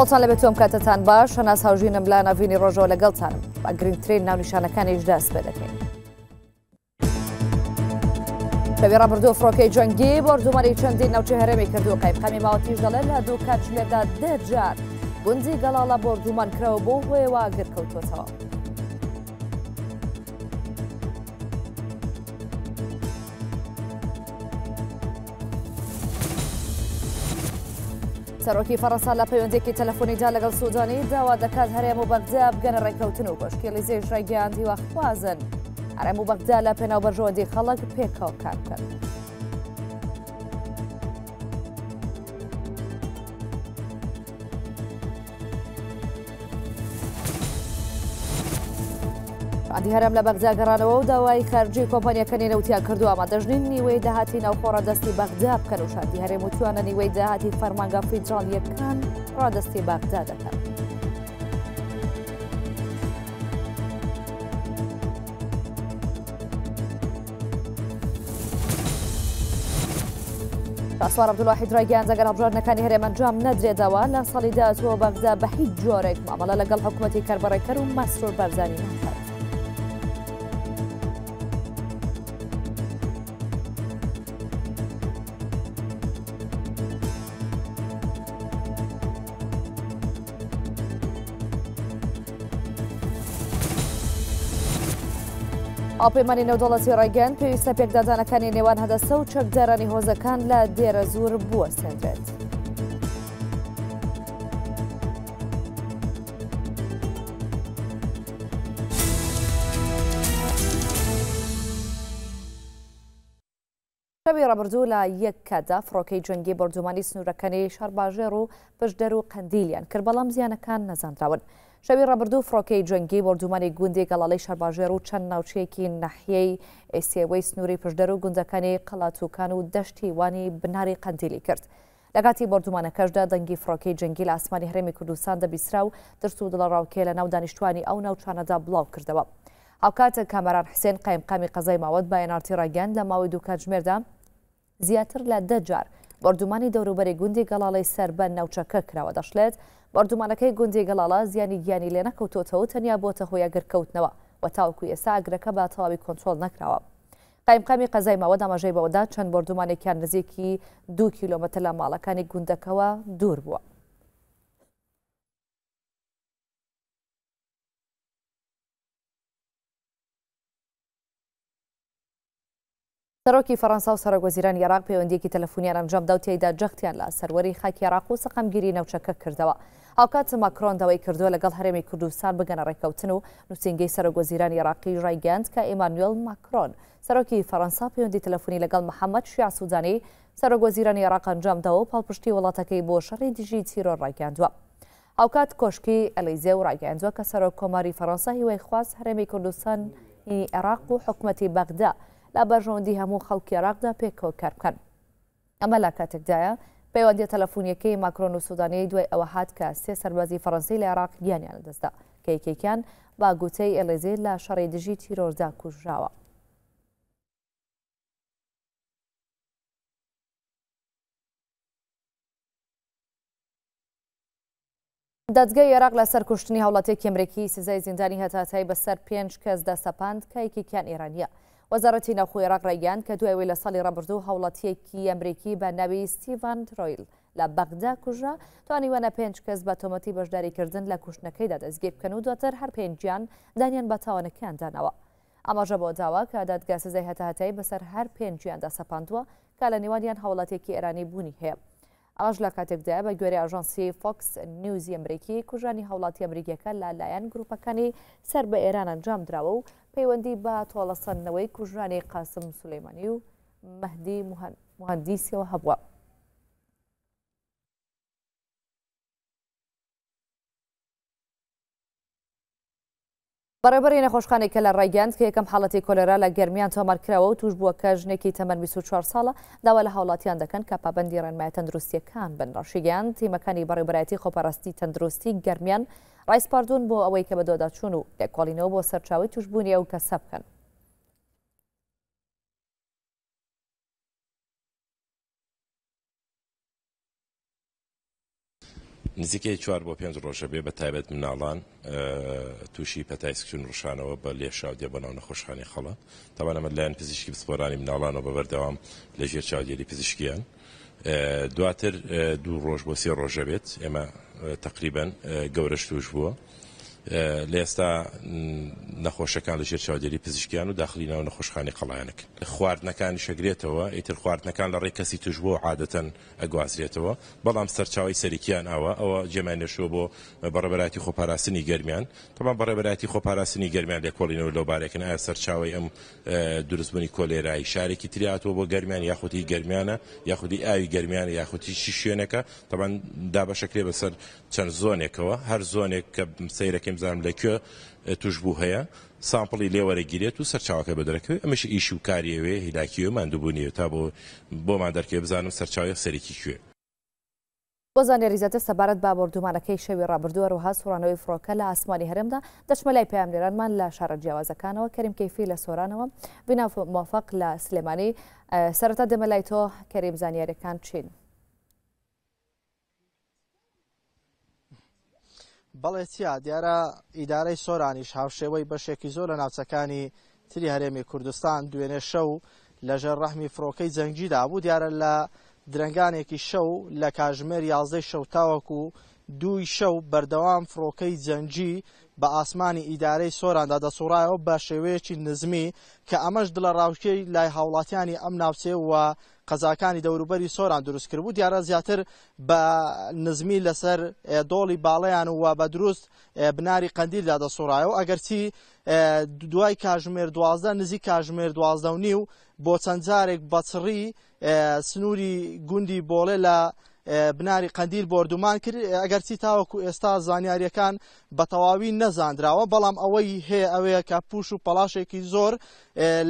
سڵتان لە بێتۆم کاتتان باش هەناس هاوژینم لا ناوینی ڕۆژۆ لەگەڵتانم با گرنگترین ناونیشانەکانیش دەست بە دەکەین. بەێرا بردو فڕۆکەی جەنگی بردومەری چەندین ناوچە هەرمی کردو قیبقامی ماوەتیش دەڵێن لە دوو کاتژمێردا دەجار گوندی گەڵاڵە بردومان کرەوە بۆ هۆیەوە گرکەوتوتەوە. سەرۆکی فەرەسا لە پەیوەندێکی تەلەفۆنیدا لەگەڵ سوودانی داوا دەکات هەرێم و بەغدا بگەنە ڕێککەوتن و بەشکێلی زێژ ڕێگەیان دیوە خوازن هەرێم و بەغدا لە پێناو بەژۆندی خەڵک پێکاو کار کرد. عادی هەرم لە بەغدا گەڕانەوە و داوای خەرجی کۆمپانیەکەنی نەوتیان کردووە ئەمە دەژنین نیوەی داهاتی ناوخۆڕە دەستی بەغدا بکەن و شادی هەرێم وتوانە نیوەی داهاتی فەرمانگە فیدراڵیەکان ڕادستی باغدا دەکەن. ئاسوار عبدوڵاحید ڕایگەیان جەگەر هەبژارنەکانی هەرێمەنجام نەدرێتەوە لە ساڵیدا تۆ بەغدا بە هیچ جۆرێک مامەڵە لەگەڵ حکوومەتی کەربڕێکەر و مەسرور بەرزانی نەکە. ئاپەیمانی نەودڵەتی ڕێگەن پێویستە پێکدادانەکانی نێوان هەدەسە و چەکدەرانی هۆزەکان لە دێرە زوور بووە سێنرێت. ڕەبردوو لە یەک کەدا فڕۆکەی جەنگی بردومانی سنوورەکانی شارباژێر و بەشدەر و قندیلیان کرد بەڵام زیانەکان نەزانراون. شەوی ڕەبردوو فڕۆکەی جەنگی بردومانی گوندی گەڵەڵی شەرباژێر و چەند ناوچەیەکی نەحیەی ئێسیەوەی سنووری پشدەر و گوندەکانی قەڵاتوکان و دەشتی وانی بناری قندیلی کرد. لەگاتی بردومانەکەشدا دەنگی فڕۆکەی جەنگی لە ئاسمانی هەرێمی کوردستان دەبیسرا و دەست و دڵڕاوکێ لە ناو دانیشتوانی ئەو ناوچانەدا بڵاو کردەوە. هاوکاتە کامەران حسێن قایمقامی قەزای ماوەت بە ئەنارتی ڕاگەان لە ماوەی دوو کاتژمێردا زیاتر لە دەجار بردومانی دەوروبەری گوندی گەڵاڵی سربەن ناوچەکە کراوە دەشلێت بردومانەکەی گوندی گەڵاڵا زیانی گیانی لێ نەکەوتۆتەوە تەنیا بۆتە هۆیە گرکەوتنەوە و تاوکو ئێستا ئەگرەکە با تەواوی کۆنتترۆل نکراوە. قایمقامی قەزای ماوە داماژەی بەوەدا چەند بردومانێکیان نزیکی دو کیلومتر لە ماڵەکانی گوندەکەەوە دوور بووە. سەرۆکی فەەنسا و سەرۆگۆزیران عراق پەیوەندیەکی تەلەفۆنیان ئەنجامدا و تێدا جەختیان لە سەروەری خاکی عراق و سەقامگیری نەوچەکە کردەوە. ئاوکات ماکرۆندەوەی کردووە لەگەڵ هەرێمی کوردستان بگەنە ڕێککەوتن و نووسنگەی سەرۆگۆزیران عراقی ڕایگەاند کە ئێمانوێل ماکرۆن سەرۆکی فەەنسا پەیوەندی تەلەفۆنی لەگەڵ محەممەد شویا سوودانی سەرۆگۆزیرانی عراق ئەنجامداەوە پاڵپشتی وڵاتەکەی بۆ شەڕی دیژی تیرۆ ڕایگەاندووە. ئاوکات کۆشکی ئەلیزێ و ڕاگەاندووە کە سەرۆک کۆماری فەەنسا هیوای خواست هەرێمی کوردستان عێراق و حکوومەتی بەغدا. لە بەرژۆندی هەموو خەڵکی عراقدا پێکەوە کار بکەن ئەمە لا کاتێکدایە پەیوەندی تەلەفۆنیەکەی ماکرۆن و سوودانەی دوای ئەوە هات کە سێ سەربازی فەڕەنسی لە عراق گیانیان لەدەستدا کەیکێکیان با گوتەی ئەلێزێ لە شەڕی دژی تیرۆردا کوژراوە دادگای عێراق لە سەرکوشتنی هاوڵاتێک کێمرێکی سزای زیندانی هەتاتایی بەسەر پێنج کەس دەسەپاند کایکێکیان ئێرانە وەزارەتی نەخۆی عێراق ڕێگەیان کە دوایەوەی لە ساڵی ڕەبردوو هەوڵەتیەکی ئەمریکی بە ناوی ستیڤان رۆیل لە بەغدا کوژە توانیوانە پێنج کەس بە تۆمەتی بەشداریکردن لە کوشتنەکەیدا دەستگیر بکەن و دواتر هەر پێنجیان دانیان بە تاوانەکەیاندانەوە. ئاماژە بۆ داوا کە دادگاسزای هەتاهتایی بەسەر هەر پێنجیاندا سەپاندووە کە لە نێوانیان هەوڵاتێکی ئێرانی بوونی هەیە. ئاژ لە کاتێکدایە بە گوێری ئاژانسی فۆکس نیوزی ئەمریکی کوژانی هاوڵاتی ئەمریکیەکە لا لایەن گروپەکانی سەر بە ئێران ئەنجام درراوە و پەیوەندی بە تۆڵەسەندنەوەی کوژانی قاسم سولەیمانی و مەهدی مهندیسیەوە هەبووە. بەڕێبەری نەخۆشخانێک کە لە ڕایگەاند کە یەکەم حڵەتی کۆلەرا لە گەرمیان تۆمارکراوە و توش بووە کە ژنێکی تەمەەن 24 ساڵە داوا لە هاوڵاتیان دەکەن کە پابندی ڕێنمایە تەندروستیەکان بن ڕەشیگەیان تیمەکانی بەڕێبەتی خۆپەرستی تەندروستی گەرمیان ڕایسپاردون بۆ ئەوەی کە بە دۆداچوون و لێکۆڵینەوە بۆ سەرچاوی توشببوونی ئەو کەسە بکەن. نزیکەی چوار بۆ پێنج ڕۆژە بێ بە تایبەت مناڵان تووشی پەتایسکسون ڕشانەوە بە لێشاو دێ بەناو نەخۆشخانی خەڵە تاوان ئەمە لایەن پزیشکی بسپۆرانی مناڵانەوە بەبەردەوام لە ژێر چاودێری پزیشکیان دواتر دوو ڕۆژ بۆ سێ ڕۆژە بێت ئێمە تقریبان گەورەش توش بووە لە ئێستا نەخۆشەکان لە ژێر چاودێری پزیشکیان و داخلینەوە نەخۆشخانی قەڵایەنەکە خواردنەکان شەگرێتەوە ئیتر خواردنەکان لە ڕێ کەسی توشبوو عادەتەن ئەگوازرێتەوە بەڵام سەرچاوی سەرکیان ئەوە ئەوە جێمانێشوە بۆ بەڕێبەتی خۆپاراسنی گەرمیان تەمان بەڕێبەتی خۆپاراسنی گەرمیان لێ کۆڵینەوە لەوبارێکن ئایا سەرچاوی ئەم دروستبوونی کۆلێرایی شارێکی تریاتەوە بۆ گەرمیان یاخودی گەرمیانە یاخودی ئاوی گەرمیانە یاخودی چی شوێنەکە تەمان دابەشەکرێ بەسەر چەند زۆنێکەوە هەر زۆنێک کە سیرەکە کێم زانم لەکوێ توش بوو هەیە سامپڵی لێوەرەگیرێت و سەرچاوەکە بەدرەکەوێت ئەمەش ئیش و کاریەوێ هیلاکیوە مادوبوونیەوە تا بۆ بۆمان دەرکێ بزانم سەرچاوی سەرکی کوێ بۆزانێ ریزەتە سەبارەت بابردومانەکەی شەوی ڕابردووە و هاسوڕانەوەی فڕۆکە لە ئاسمانی هەرمدا دەچمە لای پامێرانمان لە شارە جیاوازەکانەوە کەریم کەفی لە سۆرانەوە بنا مۆفق لە سلێمانی سەرەتا دەمە لای تۆ کەریم زانیارەکان چین. بەڵێ چیا دیارە ئیدارەی سۆرانیش هاوشێوەی بەشێکی زۆر لە ناوچەکانی تری هەرێمی کوردستان دوێنێ شەو لەژێر ڕەحمی فڕۆکەی جەنگیدا بوو دیارە لە درنگانێکی شەو لە کاژمێر یازدەی شەوتاوەکو دوی شەو بەردەوام فڕۆکەی جەنجی بە ئاسمانی ئیدارەی سۆراندا دەسوڕایەوە بە شێوەیەکی نزمی کە ئەمەش دڵە ڕاوکەی لای هاوڵاتیانی ئەم ناوچێ وە قەزاکانی دەوروبەری سۆران دروستکردبوو دیارە زیاتر بە نزمی لەسەر دۆڵی باڵەیان و بە دروست بناری قندیلدا دەسوڕایەوە ئەگەرچی دوای کاژمێر دوازدە نزیک کاژمێر دوازدە و نیو بۆ چەند جارێک بەچڕی سنووری گوندی بۆڵێ لە بناری قندیل بردومان کرد ئەگەرچی تاوەکو ئێستا زانیاریەکان بە تەواوی نەزانراوە بەڵام ئەوەی هەیە ئەوەیە کە پوش و پەلاشێکی زۆر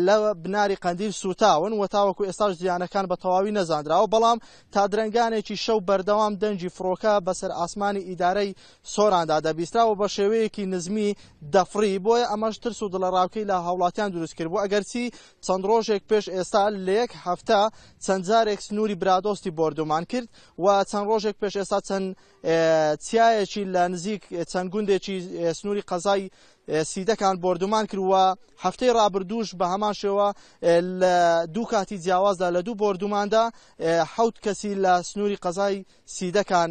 لە بناری قندیل سوتاون و تاوەکو ئێستاش زیانەکان بە تەواوی نەزانراوە بەڵام تا درنگانێکی شەو بەردەوام دەنجی فرۆکە بەسەر ئاسمانی ئیدارەی سۆراندا دەبیستراوە بە شێوەیەکی نزمی دەفری بۆیە ئەمەش ترس و دڵەڕاوکەی لە هاوڵاتیان دروست کرد بوو ئەگەرچی چەند ڕۆژێک پێش ئێستا لە یەک هەفتە چەندجارێک سنووری برادۆستی بردومان کرد و چەند ڕۆژێک پێش ئێستا چەند چیایەکی لە نزیک چەند گوندێکی سنووری قەزای سیدەکان بردومان کردووە هەفتەی رابرردوش بە هەمان شێوە دوو کاتی جیاوازدا لە دوو بردوماندا حوت کەسی لە سنووری قەزای سیدەکان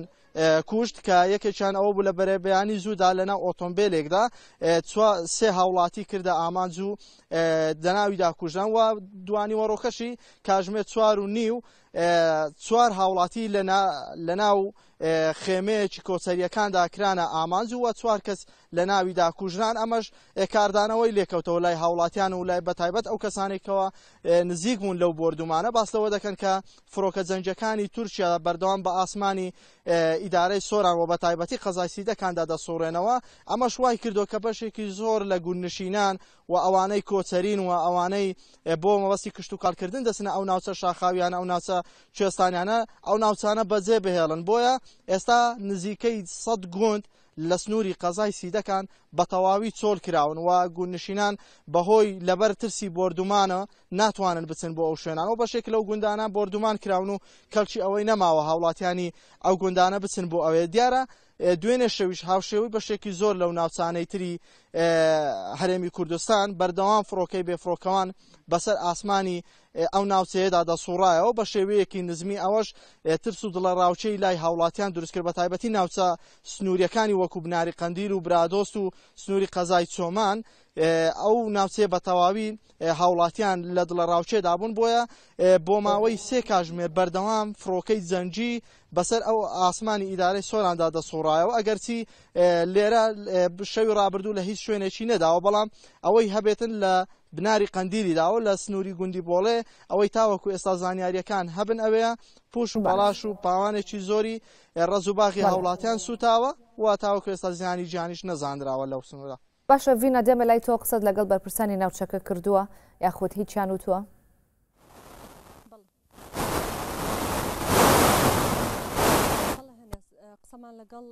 کوشت کە یەکێکیان ئەوە بوو لە بەرەبیانی زوودا لەنا ئۆتۆمبیلێکدا سێ هاوڵاتی کردە ئامانجو دەناویدا کوژان و دوانی وەڕۆکەشی کاژمێ چوار و نیو چوار هاوڵاتی لە ناو خێمەیەکی کۆچەریەکاندا کرانە ئامانج و وە چوار کەس لە ناویدا کوژران ئەمەش کاردانەوەی لێکەوتەوە لای هاوڵاتیان و لای بەتایبەت ئەو کەسانێکەوە نزیک بوون لەو بردومانە باستەوە دەکەن کە فرۆکە جەنجەکانی تورکیا بەردەوام بە ئاسمانی ئیدارەی سۆران و بەتایبەتی قەزایسی دەکاندا دەسوڕێنەوە ئەمەش وای کردو کە بەشێکی زۆر لە گونشینان و ئەوانەی کۆ کۆچەرین و ئەوانەی بۆ مەوەستی کشت و کارکردن دەسنە ئەو ناوچە شاخاویان ئەو ناوچە کوێستانیانە ئەو ناوچانە بەجێ بهێڵن بۆیە ئێستا نزیکەی سەد گوند لە سنووری قەزای سیدەکان بە تەواوی چۆل کراون و گونشینان بەهۆی لەبەر ترسی بردومانە ناتوانن بچن بۆ ئەو شوێنانەوە بەشێک لەو گوندانە بردومان کراون و کەلچی ئەوەی نەماوە هاوڵاتیانی ئەو گوندانە بچن بۆ ئەوێ دیارە دوێنێ شەویش هاوشێوی بەشێکی زۆر لەو ناوچانەی تری هەرێمی کوردستان بەردەوام فڕۆکەی بێفڕۆکەوان بەسەر ئاسمانی ئەو ناوچەیەدا دەسوڕایەوە بە شێوەیەکی نزمی ئەوەش ترس و دڵە ڕاوچەی لای هاوڵاتیان دروستکرد بە تایبەتی ناوچە سنووریەکانی وەکو بناری قندیل و برادۆست و سنووری قەزای چۆمان ئەو ناوچێ بە تەواوی هاوڵاتیان لە دڵە ڕاوچێدا بوون بۆیە بۆ ماوەی سێ کاژمێر بەردەوام فڕۆکەی جەنجی بەسەر ئەو ئاسمانی ئیدارەی سۆراندا دەسوڕایەوە ئەگەرچی لێرە شەوی ڕابردوو لە هیچ شوێنێکی نەداوە بەڵام ئەوەی هەبێتن لە بناری قندیلی داوە لە سنووری گوندی بۆڵێ ئەوەی تاوەکو ئێستا زانیاریەکان هەبن ئەوەیە پوش و بەڵاش و پاوانێکی زۆری ڕزوباغی هاوڵاتیان سوتاوە وا تاوەکو ئێستا زیانی جانیش نەزانراوە لەو سنوورە باشە ڤینە دێمە لای تۆ قسەت لەگەڵ بەرپرسانی ناوچەکە کردووە یاخود هیچیان وتووە قسەمان لەگەڵ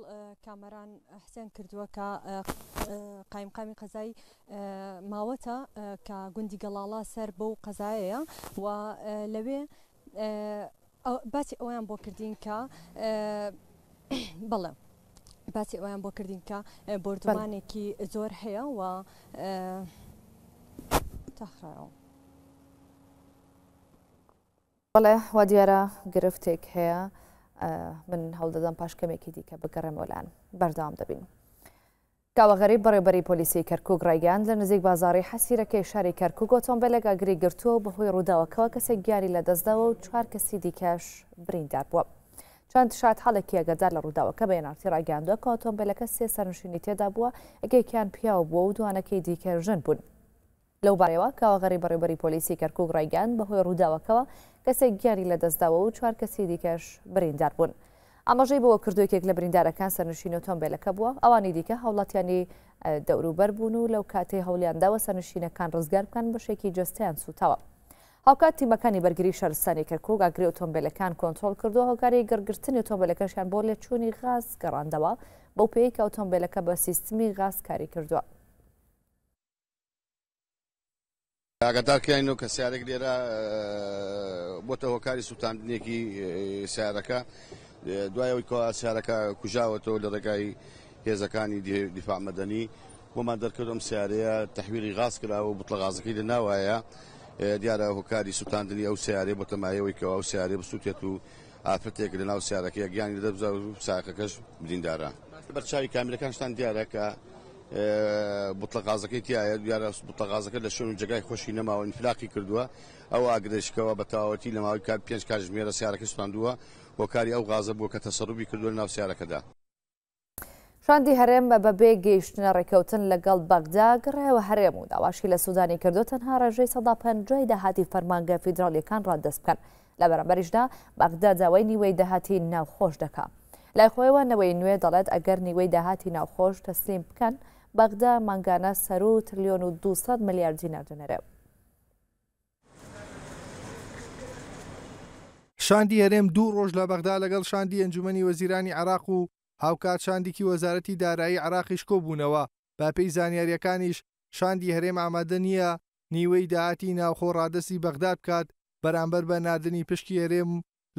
کامەران حسێن کردووە کە قایمقامی قەزای ماوەتە کە گوندی گەڵاڵا سەر بەو قەزایەیە و لەوێ باسی ئەویان بۆ کردین کە بڵێ باسی ئەویان بۆ کردین کە بردومانێکی زۆر هەیە و تاخراەوە. بەڵێ وا دیارە گرفتێک هەیە من هەڵدەدەم پاشکەمێکی دیکە بگەڕێمەلان بەردەوام دەبین. کاوەغەری بەڕێبەری پۆلیسی کەرکک ڕایگەاند لە نزیک بازاری حەسیرەکەی شاری کەرکک ئۆتۆمبیلێک ئەگری گرتووە بەهۆی ڕووداوەکەەوە کەسێک گیاری لە دەستداوە و چوار کەسی دیکەش بریندار بووە. چەند شات هەڵێکی ئەگەدار لە ڕووداوەکە بە ێنارتی ڕاگەاندووە کە ئۆتۆمبیلەکە سێ سەرنشینی تێدا بووە ئەگەیکیان پیاو بووە و دوانەکەی دیکەژن بوون. لەو بارەوە کاوەغەری بەڕێبەری پۆلیسی کەرکک ڕایگەان بەهۆی ڕووداوەکەوە کەسێک گیاری لە دەستداوە و چوار کەسی دیکەش بریندار بوون. ئاماژەی بەوە کردوێکێک لە بریندارەکان سەرنشین ئۆتۆمبیلەکە بووە ئەوانی دیکە هەوڵاتیانی دەوروبەر بوون و لەو کاتێ هەولیانداوە سەرنشینەکان ڕزگار بکەن بەشێکی جستیان سوتاوە. هاوکات تیمەکانی بەرگری شارستانی کەرکک ئاگری ئۆتۆمبیلەکان کۆنتترۆل کردو هۆکاری گەرگرتنی ئۆتۆمبیلەکەشیان بۆ لە چووی غاز گەڕاندەوە بەو پێی کە ئۆتۆمبیلەکە بە سیستمی غاز کاری کردووە. ئاگدارکیان و کە سیارێک لێرە بۆتە هۆکاری سووتاندنێکی سیارەکە دوایەوەی کۆ سیارەکە کوژاوەتەوە لە ڕێگای هێزەکانی دیفاعمەدەنی بۆمان دەرکردم سیارەیە تحویری غاز کراوە بڵە غازەکەی لە ناوایە دیارە هۆکاری سووتاندنی ئەو سیارێ بۆ تەمایەوەی کەەوە ئەو سیارێ بسووتێت و ئافرەتێک لە ناو سیارەکە گیانی لە دەبز ساقەکەش بریندارە بەرچاوی کامیلەکانشتان دیارە کە بوتلەغازەکەی تایە دیارە بوتەغازەکە لە شوێن جگای خۆشی نەماوە انفلاقی کردووە ئەو ئاگرشکەوە بەتاوەتی لە ماوەی کار پێنج کاژمێرە سیارەکە سوپاندووە بۆ کاری ئەو غازە بووە کە تەسەڕوبی کردووە ناو سیارەکەدا شاندی هەرێم بە بێ گەیشتنە ڕێکەوتن لەگەڵ بەغدا گڕێەوە هەرێم و داواشی لە سوودانی کردو تەنها ڕێژەی سەدا پنجی داهاتی فەرمانگە فیدراالیەکان ڕاددەست بکەن لە بەرەبەریشدا بەغدا داوای نیوەی داهاتی ناوخۆش دەکا لای خۆیەوەنەوەی نوێ دەڵێت ئەگەر نیوەی داهاتی ناوخۆش تەسلیم بکەن بەغدا مانگانە سەر و تریلیۆن و 200 ملیاردی نردنەرەوە شاندی هەرێم دوو ڕۆژ لە بەغدا لەگەڵ شاندی ئەنجومی وەزیرانی عراق و هاوکات شاندێکی وەزارەتی دارایی عراقیش کۆبوونەوە با پێی زانیاریەکانیش شاندی هەرێم ئامادە نییە نیوەی داهاتی ناوخۆ ڕادەسی بەغدا بکات بەرامبەر بە نادنی پشکی هەرێم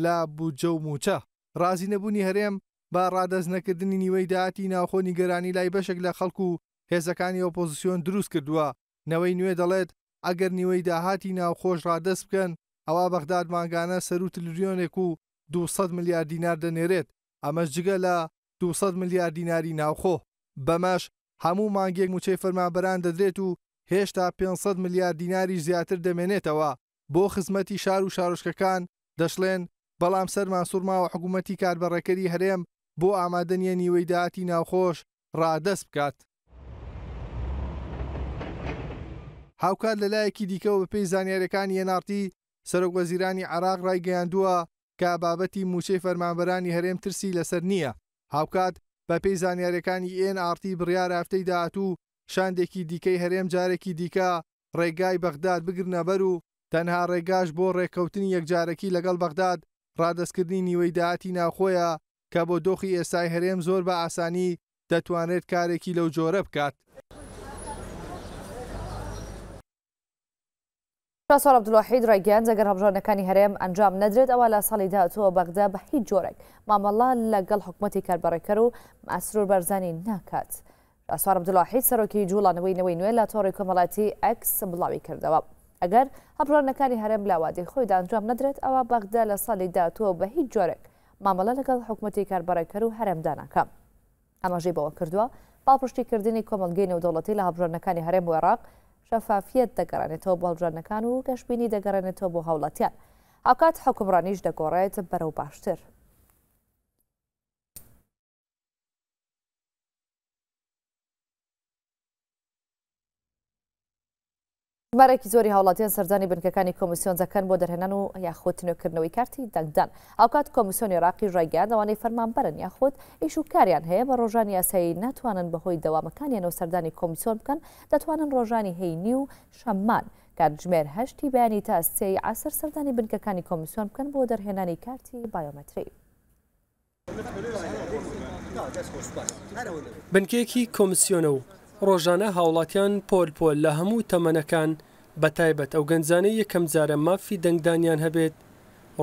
لە بوجە و موچە ڕازی نەبوونی هەرێم با ڕادەست نەکردنی نیوەی داهاتی ناوخۆ نیگەرانی لای بەشێک لە خەڵکو و هێزەکانی ئۆپۆزیسیۆن دروست کردووە نەوەی نوێ دەڵێت ئەگەر نیوەی داهاتی ناوخۆش ڕادەست بکەن ئەوە بەغداد ماگانە سەر و تلوریۆنێک و 200 میلیارد دینار دەنێرێت ئەمەش جگە لە 200 ملیار دیناری ناوخۆ بەمەش هەموو مانگێک موچەی فەرمابەران دەدرێت و هێشتا 500 ملیار دیناری زیاتر دەمێنێتەوە بۆ خزمەتی شار و شارۆشکەکان دەشڵێن بەڵام سەرمان سوورماوە حکوومەتی کاربڕەکەری هەرێم بۆ ئامادەنیە نیوەی داهاتی ناوخۆش ڕادەست بکات. هاوکات لەلایەکی دیکەەوە بەپی زانیارەکانی هێنارتی سەرۆک وەزیرانی عراق ڕایگەیاندووە کە بابەتی موچەی فەرمانبەرانی هەرێم ترسی لەسەر نییە هاوکات بە پێی زانیارەکانی NRT بڕیار هەفتەی داهاتوو شاندێکی دیکەی هەرێم جارێکی دیکە ڕێگای بەغداد بگرنەبەر و تەنها ڕێگاش بۆ ڕێککەوتنی یەکجارەکی لەگەڵ بەغداد ڕادستکردنی نیوەی داهاتی ناخۆیە کە بۆ دۆخی ئێسای هەرێم زۆر بە ئاسانی دەتوانێت کارێکی لەو جۆرە بکات. سوار عبدڵاحید ڕێگەیان جەگەر هەبژانەکانی هەرێم ئەنجام نەدرێت ئەوە لە ساڵی داهاتوە بەغدا بە هیچ جۆرەك مامەڵا لەگەڵ حکوومەتی کاربڕێکەر و ماسرور بەرزانی ناکات. سوار عبدڵاحید سەرۆکی جوڵانەوەینەوەی نوێ لە تۆڕی کۆمەڵاتی ئەکس بڵاوی کردەوە. ئەگەر هەبژانەکانی هەرێم لاوادی خۆی دانجام نەدرێت ئەوە بەغدا لە ساڵی داهاتوە بە هیچ جۆرەك مامەڵە لەگەڵ حکوومەتی کاربڕێکەر و هەرەمداناکە. ئەمەژەی بەوە کردووە باپشتیکردنی کۆمەلگەی نەودەوڵەتی لە هەبژانەکانی هەرێم و عێراق شەفافیت دەگەڕێنێتەوە بەڵجانەکان و گەشتبینی دەگەڕێنێتەوە بۆ هاوڵاتیان ئاکات حکومڕانیش دەگۆڕێت بەرەو باشتر. ژمارەێکی زۆری هاوڵاتیان سەردانی بنکەکانی کۆمیسیۆن زەکەن بۆ دەرهێنان و یاخوتنەوەکردنەوەی کارتی دەنگدان ئەوکات کۆمیسیۆنی ڕاقی ڕایگەیان ئەوانەی فەرمانبەرن یاخود ئیش و کاریان هەیە بە ڕۆژانی یاسایی ناتوانن بەهۆی دەوامەکانیانەوە سەردانی کۆمیسیۆن بکەن دەتوانن ڕۆژانی هەینی و شەممان کاتژمێر هەشتی بەیانی تا سێی ئاسر سەردانی بنکەکانی کۆمیسیۆن بکەن بۆ دەرهێنانی کارتی بایۆمەتری. بنکێکی کۆمیسیۆنە و ڕۆژانە هاوڵاتیان پۆلپۆل لە هەموو تەمەنەکان بەتایبەت ئەو گەنجانەی یەکەم جارە مافی دەنگدانیان هەبێت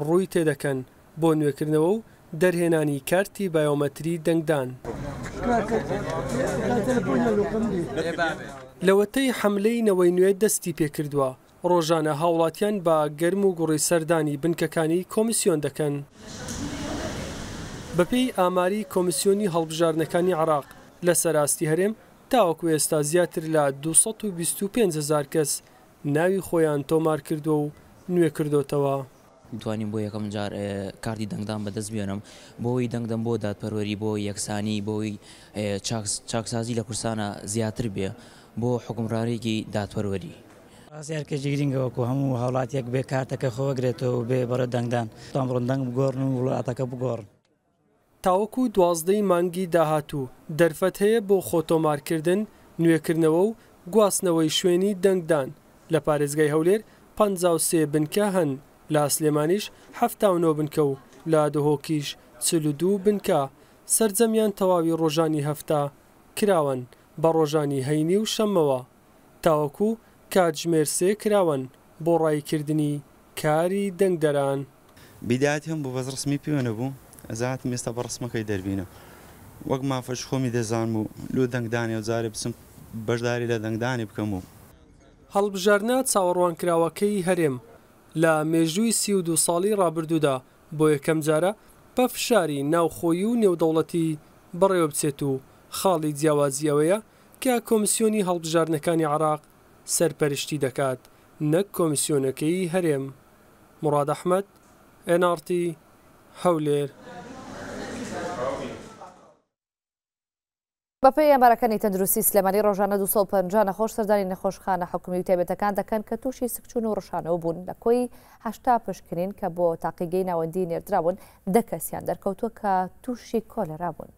ڕووی تێدەکەن بۆ نوێکردنەوە و دەرهێنانی کارتی بایۆمەتری دەنگدان. لەوەتەی حملەینەوەی نوێ دەستی پێکردووە ڕۆژانە هاوڵاتیان بە گەرم و گوڕی سەردانی بنکەکانی کۆمیسیۆن دەکەن. بەپی ئاماری کۆمیسیۆنی هەڵبژارنەکانی عراق لە سەراستی هەرێم تاوەکو ئێستا زیاتر لە 225 هزار کەس ناوی خۆیان تۆمار کردووە و نوێ کردوتەوە. توانین بۆ یەکەم جار کارتی دەنگدان بەدەست بێنم بۆی دەنگدەم بۆ دادپەروەری بۆ یەکسانی بۆی چاکسازی لە کورسانە زیاتر بێ بۆ حکمڕارێکی دادپەروەری. زیارکەجی گرنگەوەکو هەموو هاوڵات یەک بێ کارتەکە خۆگرێتەوە و بێ بەرە دەنگدان تام ڕندەنگ بگۆڕن و وڵاتەکە بگۆڕن. تاوەکو دوازدەی مانگی داهاتوو دەرفەت هەیە بۆ خۆتۆمارکردن نوێکردنەوە و گواستنەوەی شوێنی دەنگدان. لە پارێزگای هەولێر پ سێ بنکە هەن لە سلێمانیش هەفتاونۆ بنکە و لا دهۆکیش چلو دوو بنکە سرجەمیان تەواوی ڕۆژانی هەفتا کراون بە ڕۆژانی هەینی و شەمەوە تاوەکو کاتژمێرسێ کراون بۆ ڕایکردنی کاری دەنگدەران بیدات هەم بۆ بەز ڕسمی پیوەنە بوو ئەزات مێستا بە ڕسمەکەی دەربینە وەک مافەش خۆمی دەزانم و لو دەنگدانی و جارێ بسم بەشداری لە دەنگدانی بکەم و هەڵبژارنە چاوەڕوانکراوەکەی هەرێم لە مێژووی سی و دو ساڵی ڕابردوودا بۆ یەکەم جارە پەفشاری ناوخۆی و نێودەوڵەتی بڕێوە بچێت و خاڵی جیاوازیەوەیە کە کۆمسیۆنی هەڵبژارنەکانی عراق سەرپەرشتی دەکات نەک کۆمسیۆنەکەی هەرێم مراد ئەحمد NRT هەولێر. بەپی ئەمەرەکانی تەندروستی سلێمانی ڕۆژانە 250 نەخۆش سەردانی نەخۆشخانە حکومی و تایبەتەکان دەکەن کە تووشی سکچون و ڕشانەوە بوون لە کۆی هشتا پشکنین کە بۆ تاقیگەی ناوەندی نێردرابوون دەکەسیان دەرکەوتووە کە تووشی کۆلەرا بوون.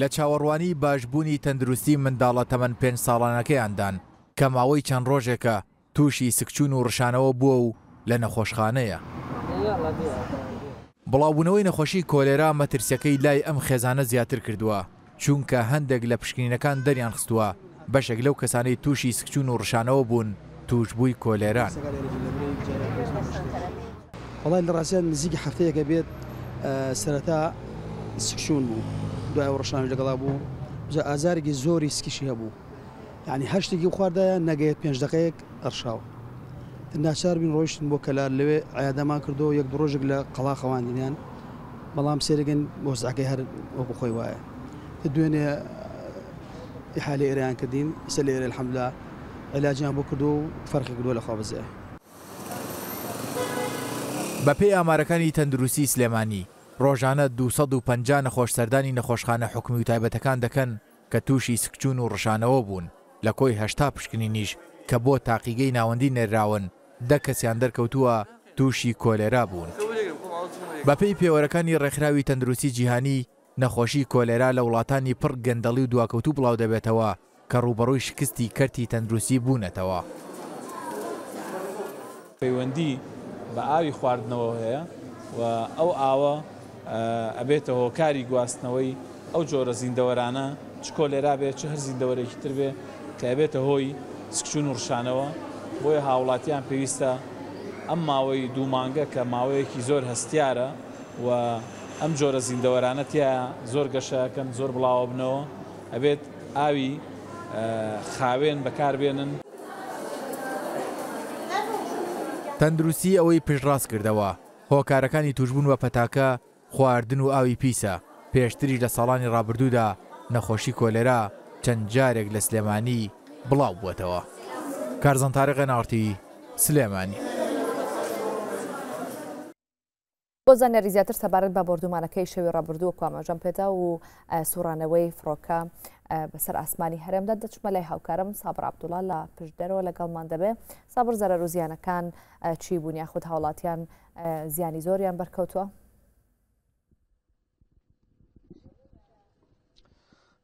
لە چاوەڕوانی باشبوونی تەندروستی منداڵە تەمەەن پێنج ساڵانەکەیاندان کە ماوەی چەند ڕۆژێکە تووشی سکچون و ڕشانەوە بووە و لە نەخۆشخانەیە. بڵاوبوونەوەی نەخۆشی کۆلێرا مەترسیەکەی لای ئەم خێزانە زیاتر کردووە چونکە هەندێک لە پشکنینەکان دەریان خستووە بەشێک لەو کەسانەی تووشی سکچون و ڕشانەوە بوون توش بووی کۆلێران وڵای لە ڕاستیان نزیکی هەفتەیەەکە بێت سەرەتا سکشون بوو دوای ڕشان لەگەڵا بوو ئازارێکی زۆری سکیشی هەبوو یعنی هەشتێکی خواردایە نەگەیت پێنج دقەیەک ئەرشاوە ناچار بین ڕۆیشتن بۆ کەلار لەوێ ئایادەما کردو یەک ڕۆژێک لە قەڵا خەواندنیان بەڵام سێرەگەن بۆزعەکەی هەر وە بخۆی وایە دوێنێ حالی ئێرەیان کردین سە لە ئێرە الحملا علاجیان بۆ کردو و فەرخی کردووە لە خواابزێ بە پێی ئامارەکانی تەندروستی سلێمانی ڕۆژانە 250 نەخۆشسەردانی نەخۆشخانە حکومی و تایبەتەکان دەکەن کە تووشی سکچون و ڕشانەوە بوون لە کۆی هەشتا پشکنی نیش کە بۆ تاقیگەی ناوەندی نێراون دە کەسیان دەرکەوتووە تووشی کۆلێرا بوون. بەپی پێوەرەکانی ڕێکخراوی تەندروستی جیهانی نەخۆشی کۆلێرا لە وڵاتانی پڕ گەندەڵی و دواکەوتوو بڵاو دەبێتەوە کە ڕوبەڕووی شکستی کەرتی تەندروستی بوونەتەوە. پەیوەندی بە ئاوی خواردنەوە هەیە و ئەو ئاوە ئەبێتە هۆکاری گواستنەوەی ئەو جۆرە زیندەوەرانە چ کۆلێرا بێت چه هەر زیندەوەرێکی تر بێ کە ئەبێتە هۆی سکچون و ڕشانەوە بۆیە هاوڵاتیان پێویستە ئەم ماوەی دوومانگە کە ماوەیەکی زۆر هەستیارە و ئەم جۆرە زیندەوەرانەتە زۆر گەشەکەن زۆر بڵاوە بنەوە ئەبێت ئاوی خاوێن بەکاربێنن تەندروستی ئەوەی پشڕاست کردەوە هۆکارەکانی توشببوون وە پەتاکە خواردن و ئاوی پیسە پێشتری لە ساڵانی ڕابردوودا نەخۆشی کۆلێرا چەند جارێک لە سلێمانی بڵاو بووتەوە. کارزان تارێ غێناوەتی سلێمانی. بۆ زانیاری زیاتر سەبارەت بە بردومانەکەی شەوی ڕابردووە کوامەژەم پێدا و سوورانەوەی فڕۆکە بەسەر ئاسمانی هەرێمدا دەچمە لای هاوکارم سابرابدوڵا لە پشدەرەوە لەگەڵمان دەبێ سابر زەرە روزیانەکان چی بوون یاخود هاوڵاتیان زیانی زۆریان بەرکەوتووە.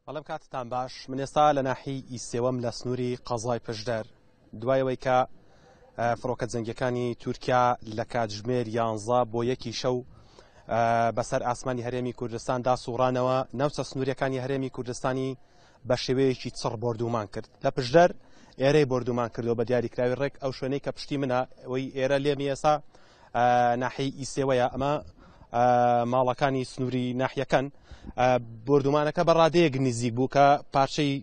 بەڵم کاتتان باش منێستا لە ناحی ئیسێوەم لە سنووری قەزای پشدەر دوایەوەی کە فڕۆکە جەنگەکانی تورکیا لە کاتژمێر یانزا بۆ یەکی شەو بەسەر ئاسمانی هەرێمی کوردستان داسوڕانەوە ناوچە سنووریەکانی هەرێمی کوردستانی بە شێوەیەکی چڕ بردومان کرد لە پشدەر ئێرەی بردومان کردەوە بە دیاریکراوی ڕێک ئەو شوێنەی کە پشتی منە ئەوی ئێرە لێمی ئێسا ناحی ئیسێوەیە ئەمە ماڵەکانی سنووری ناحیەکەن بردومانەکە بە ڕادەیەک نزیک بوو کە پارچەی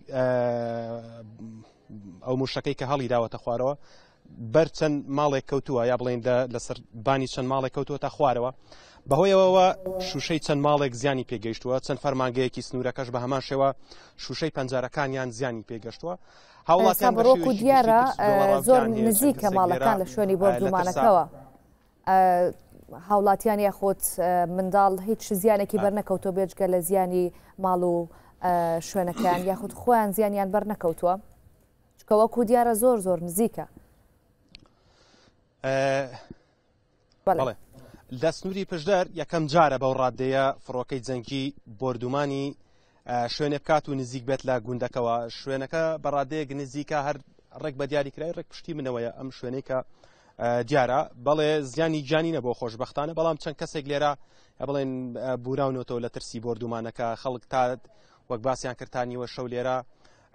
ئەو موشەکەی کە هەڵی داوەتە خوارەوە بەر چەند ماڵێک کەوتووە یا بڵێن لەسەر بانی چەند ماڵێک کەوتووە تا خوارەوە بەهۆیەوەەوە شوشەی چەند ماڵێک زیانی پێگەیشتووە چەند فەرمانگەیەکی سنوورەکەش بە هەمان شێوە شوشەی پەنجارەکانیان زیانی پێگەشتووە هاوڵاتیان بڕۆک و دیارە زۆر نزیکە ماڵەکان لە شوێنی بۆردومانەکەەوە هاوڵاتیان یاخۆت منداڵ هیچ زیانێکی بەرنەکەوتۆ بێجگە لە زیانی ماڵ و شوێنەکەیان یاخود خۆیان زیانیان بەرنەکەوتووە کە وەکو دیارە زۆر زۆر نزیکە لە سنووری پشدەر یەکەم جارە بەو ڕادەیە فڕۆکەی جەنگی بردومانی شوێنێ بکات و نزیک بێت لە گوندەکەەوە شوێنەکە بەڕادەیەک نزیکە هەر ڕێک بە دیاریکرای ڕێک پشتی منەوەیە ئەم شوێنێکە دیارە بەڵێ زیانی جانی نەبەوە خۆشببختانە بەڵام چەند کەسێک لێرە بڵێن بوراونەوەەوە لە ترسی بردومانەکە خەڵک تات وەک باسییان کردانیوە شەو لێرە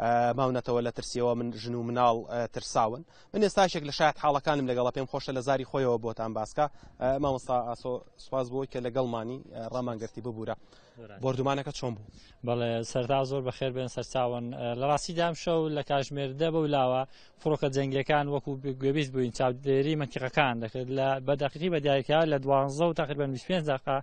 ماونەتەوە لە ترسیەوە من ژن و مناڵ ترساون من ئێستاشێک لە شاید حاڵەکانم لەگەڵا پێم خۆشە لە زاری خۆیەوە بۆتان باسکە مامۆستا ئاسۆ سواز بۆی کە لەگەڵمانی ڕامانگەرتی ببوورە بردومانەکە چۆن بوو بەڵێ سەرتا زۆر بەخێر بێن سەرچاون لە ڕاستی دام شەو لە کاژمێردە بە ولاوە فڕۆکە جەنگەکان وەکو گوێبیست بووین چاودێری مەتیقەکان دەکرد لە بەدەقی بەدایکە لە دوانزە و تاقریبەن 25 دقا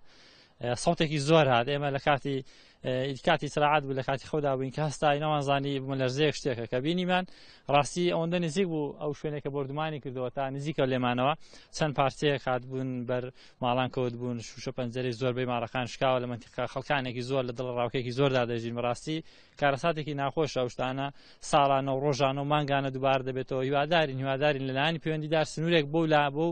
ساوتێکی زۆر هاات ئێمە لە کاتی ئیدکاتی سرعات بوو لە کاتی خۆدا بووین کە هەستا نەوانزانی بمە لەرزەیەک شتێکە کە بینیمان ڕاستی ئەوەندە نزیک بوو ئەو شوێنێکە بردومانی کردەوە تا نزیکە لێمانەوە چەند پارتەیە خات بوون بەر ماڵان کەوت بوون شوشە پەنجەری زۆربەی ماڕەکان شکاوە لە منتیقا خەڵکانێکی زۆر لە دڵ ڕاوکێکی زۆردا دەژین ڕاستی کارەساتێکی ناخۆش ئەوشتانە ساڵانە و ڕۆژانە و مانگانە دوبار دەبێتەوە هیوادارین هیوادارین لەلایانی پەیوەندیدار سنوورێک بۆ لا بۆ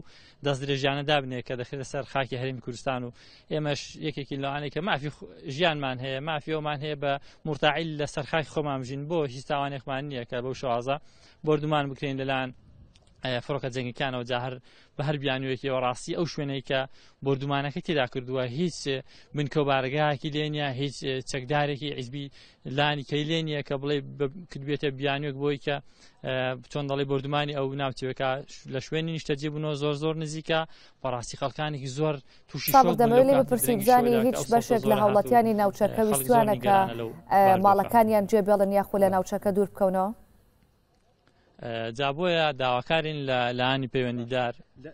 دەست درێژیانە دابنێ کە دەخێت لەسەر خاکی هەرمی کوردستان و ئێمەش یەکێکی لەوانەیە کە مافی ژیانمان هەیە هەیە مافیۆمان هەیە بە مرتعیل لە سەرخای خۆمامژین بۆ هیچ تاوانێکمان نییە کە بەو شازە بردومان بکرێن لەلاەن فڕۆکە جەنگەکانەوە جاهر بە هەر بیانوێکیەوە ڕاستی ئەو شوێنەی کە بردومانەکە تێدا کردووە هیچ بنکەوبارگاهکی لێنە هیچ چەکدارێکی عیزبی لانی کەی لێنە کە بڵێ کردوێتە بیانوێک بۆی کە چۆن دەڵی بردومانی ئەو ناوچەکە لە شوێنی نیشتەجێ بوونەوە زۆر زۆر نزیکە بەڕاستی خەڵکانێکی زۆر تووشی دەمەوێت بپرسیزانی هیچ بەشێک لە هاوڵاتیانی ناوچەکە ویستوانەکە ماڵەکانیان جێبێڵن یاخۆ لە ناوچەکە دوور بکەونەوە. جابۆیە داواکارین لە لاانی پەیوەندیدار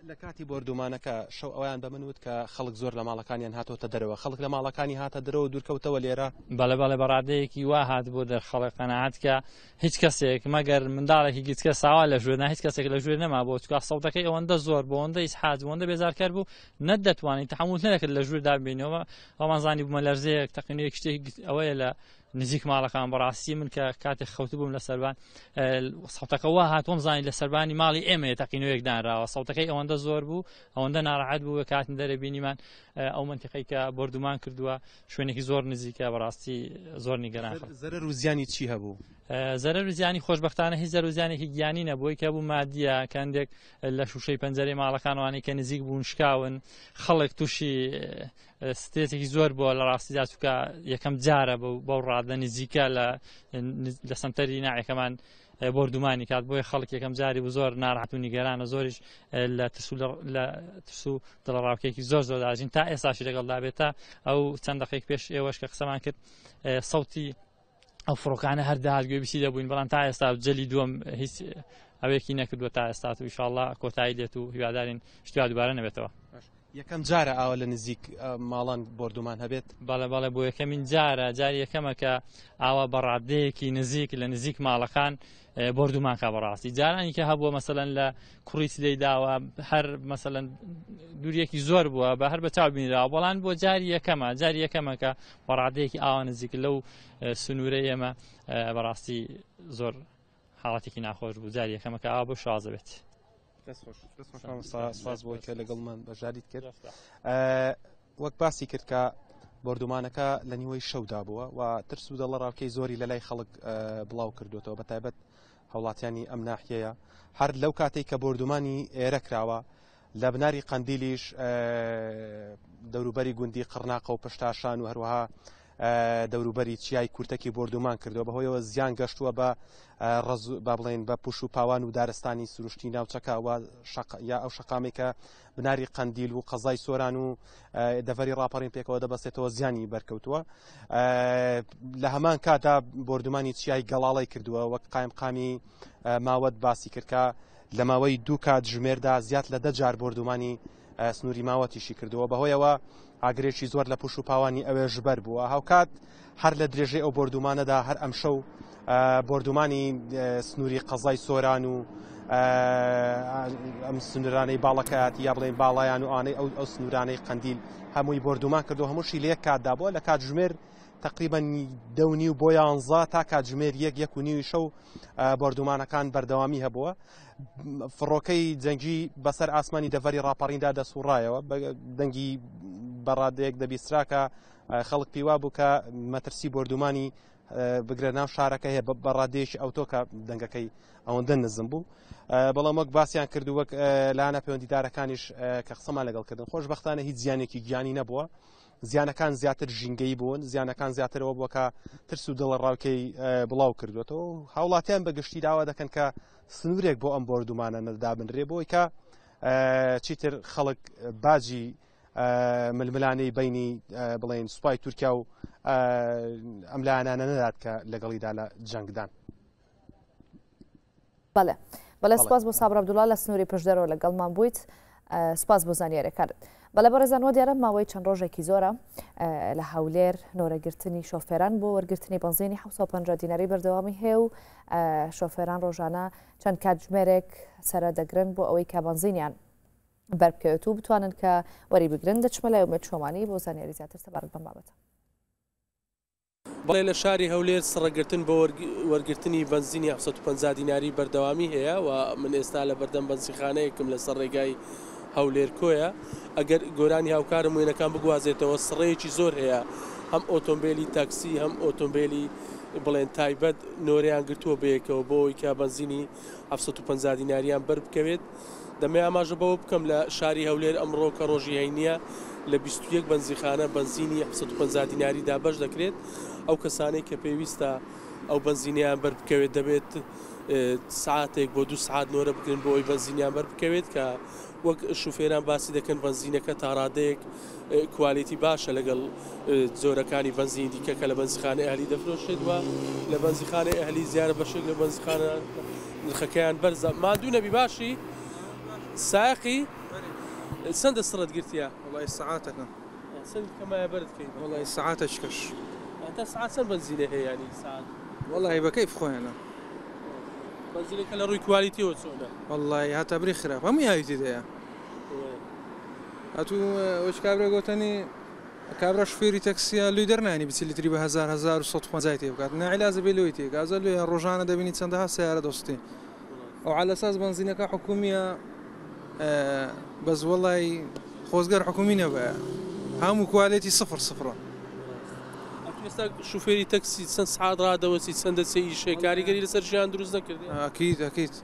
لە کاتی بردومانەکە شەو ئەویان بە منوت کە خەڵک زۆر لە ماڵەکانیان هاتۆتە دەرەوە خەڵک لە ماڵەکانی هاتە دەرەوە دوورکەوتەوە لێرە بەڵێ بەڵێ بەڕادەیەکی وا هات بۆ دەر خەڵک قەنەعات کە هیچ کەسێک مەگەر منداڵێکی گیتکە ساوا لە ژێنا هیچ کەسێک لە ژێ نەما بۆ چکە سەڵدەکەی ئەوەندە زۆر بۆەوەندە ئیسحاتوەندە بێزارکار بوو نەت دەتوانین تحمل نەکرد لە ژووردا بینەوە ئەومان زانی بمە لەرزەیەک تەقینەیە شتێک ئەوەیە لە نزیک ماڵەکان بەڕاستی من کە کاتێک خەوت بووم لە سەربان سەوتەکەەوە هاتوۆم زانانی لە سەربانی ماڵی ئێمە تەقینەوەیەک دانراوە سەوتەکەی ئەوەندە زۆر بوو ئەوەندە ناڕعات بوو کاتن دەرە بینیمان ئەو منتیقی کە بردومان کردووە شوێنێکی زۆر نزیکە بەڕاستی زۆر نیگەران زەرەر و زیانی چی هەبوو زەرەر زیانی خۆشببختانە هیچ زەرزیانێکی گیانی نەبووی کە بوو مادیە کەندێک لە شوشەی پەنجەری ماڵەکانوانی کە نزیک بوون شکاون خەڵک تووشی ستێتێکی زۆر بۆ لە ڕاستی داچووکە یەکەم جارە بەو ڕادە نزیکە لە سنتەری ناعەکەمان بردومانی کات بۆی خەڵک یەکەم جاری و زۆر ناڕحات و نیگەرانە زۆریش لە ترسو دڵڕاوکێکی زۆر زۆر داژین تا ئێستاشی لەگەڵ دابێت تا ئەو چەند دقیق پێش ئێوەش کە قسەمان کرد سەوتی ئەو فڕۆکانە هەرداگوێ بسی دەبووین بەڵام تا ئێستا جەلی دووەم هیچ ئەوەیەکی نەکردووە تا ئێستا و ئیشاءله کۆتایی دێت و هیوادارین شتیا دوبارە نەبێتەوە. یەکەم جارە ئاوە لە نزیک ماڵان بردومان هەبێت بالا باڵێ بۆ یەکەمین جارە جاری یەکەمەکە ئاوا بەڕادەیەکی نزیک لە نزیک ماڵەکان بردومان کا بەڕاستی جارانی کە هەبووە مەسەن لە کوڕیت لەی داوە هەر مەسەن دووریەکی زۆر بووە بە هەر بە چاوبینراوە بەڵان بۆ جاری یەکەمە جاری یەکەمەکە بەڕادەیەکی ئاوا نزیک لەو سنوورە ئێمە بەڕاستی زۆر حاڵاتێکی ناخۆش بوو جاری یەکەمەکە ئا بۆ شازە بێت. سواز بۆ کە لەگەڵمان بەژاریت کرد وەک باسی کرد کە بردومانەکە لە نیوەی شەودا بووە و ترس و دەڵە ڕاوکەی زۆری لە لای خەڵک بڵاو کردوێتەوە بە تایبەت هەوڵاتیانی ئەم ناحەیە هەر لەو کاتێک کە بردومانی ئێرە کراوە لە بناری قندیلیش دەوروبەری گوندی قڕناقە و پشتاشان و هەروەها دەوروبەری چیای کورتەکی بردومان کردەوە بەهۆیەوە زیان گەشتووە بە با بڵێن بە پوش و پاوان و دارستانی سروشتی ناوچەکەوە یا ئەو شقامێکە بناری قندیل و قەزای سۆران و دەڤری ڕاپەڕین پێکەوە دەبەستێتەوە زیانی بەرکەوتووە لە هەمان کاتا بردومانی چیای گەڵاڵی کردووە وەک قایم قامی ماوەت باسی کردکە لە ماوەی دوو کات ژمێردا زیات لە دەجار بردومانی سنووری ماوەتیشی کردووە بەهۆیەوە ئاگرێکی زۆر لە پوش و پاوانی ئەوێ ژبەر بووە هاوکات هەر لە درێژێ ئەو بردومانەدا هەر ئەم شەو بردومانی سنووری قەزای سۆران و ئەم سنورانەی باڵەکەات یا بڵێن باڵایان و ئانەی ئەو ئەو سنورانەی قندیل هەمووی بردومان کردو هەمووشی لە یەک کاتدا بووە لە کاتژمێر تقریبان دەونی و بۆ یانزا تا کاتژمێر یەک یەک و نیوی شەو بردومانەکان بەردەوامی هەبووە فڕۆکەی جەنگی بەسەر ئاسمانی دەڤری ڕاپەڕیندا دەسوڕایەوە دەنگی بەڕادەیەک دەبیستراکە خەڵک پیوا بووکە مەترسی بردومانی بگرە ناو شارەکە هەیە بە ڕادێشی ئەوتۆکە دەنگەکەی ئەوەندە نزم بوو بەڵام وەک باسییان کردو وەک لاانە پەیوەندیدارەکانیش کە قسەمان لەگەڵ کردن خۆش بەختانە هیچ زیانێکی گیانی نەبووە زیانەکان زیاتر ژینگەی بوون زیانەکان زیاترەوە بووکە ترس و دڵە ڕاوکەی بڵاو کردوێتەوە هاوڵاتیان بەگشتی داوا دەکەن کە سنوورێک بۆ ئەم بردومانە نەدابنرێ بۆی کە چیتر خەڵک باجی ململانەی بینی بڵێن سوپای تورکیا و ئەملایانانە نەدات کە لەگەڵیدا لە جەنگدان. بەڵێ بەڵێ سپاس بۆ سابرابدوڵا لە سنووری پشدەرەوە لەگەڵمان بوویت سپاس بۆ زانانیارەکانت. بەڵە بەڕێزانەوە دیارە ماوەی چەند ڕۆژێکی زۆرە لە هەولێر نۆرەگرتنی شۆفێران بۆ وەرگرتنی بنزینی 1950 دینەری بەردەوامی هێ و شۆفێران ڕۆژانە چەند کاتژمێرێک سرە دەگرن بۆ ئەوەی کە بنزینیان بەرکەوێت و بتوانن کە وەری بگرن دەچمە لای ومێت چۆمانی بۆ زانیاری زیاتر سەبارەت بەم بابەتە. بەڵێ لە شاری هەولێر سڕەگرتن بە وەرگرتنی بنزینی 750 دیناری بەردەوامی هەیە و من ئێستا لە بەردەم بنسیخانەیەکم لە سەر ڕێگای هەولێرکۆیە ئەگەر گۆرانی هاوکارم وێنەکان بگوازێتەوە سڕەیەکی زۆر هەیە هەم ئۆتۆمبیلی تاکسی هەم ئۆتۆمبیلی بڵێن تایبەت نۆریان گرتووە بەیەکەوە بۆەوەی کا بنزینی 750 دیناریان بەر بکەوێت دەمێ ئاماژە بەوە بکەم لە شاری هەولێر ئەمڕۆ کە ڕۆژی هەینە لە 21 بنزیخانە بنزینی 750 دیناریدا بەش دەکرێت ئەو کەسانەی کە پێویستە ئەو بنزینیان بەر بکەوێت دەبێت ساعتێک بۆ دو سعات لۆرە بگرن بۆ ئەوی بەنزینیان بەر بکەوێت کە وەک شوفێران باسی دەکەن بەنزینەکە تاڕادەیەک کوالیتی باشە لەگەڵ زۆرەکانی بەنزین دیکە کە لە بەنزخانە ئەهلی دەفرۆشێت وە لە بەنزیخانە ئەهلی زیارە بەشێک لە بەنزخانە نرخەکەیان بەرزە مادوو نەبی باشی ساقی سندە سرت گرتیە وڵی سعاتەکەم کەمایە بەرتکەین وڵی سعاتە شکەش تا سعات سەر بەنزینە هەیەیانی سعات وڵی بەکەی بخۆێنە که کوالیتی هست ولی. بەنزینەکە هت ابری خراب. همی وڵی هاتە بری اش هەموو گوتنی دەیە هاتوو تاکسی لیدر نه اینی شفێری تەکسیا به هزار هزار و صد 1950 تێ بکات نه نعلازە بێ لەوەی تێگازە لێ ڕۆژانە دەبینی دوستی و دەستی ئەو عالەساس که حکومیە اه، بس وەڵی خوزگر حکومی نبا همو کوالیتی صفر صفره ئێستا شوفێری تەکسی چەند سعاد ڕادەوەسی چەندە سێ ئیشێ کاریگەری لەسەر ژیان دروست نەکردی ئاکەیت ئەکەیت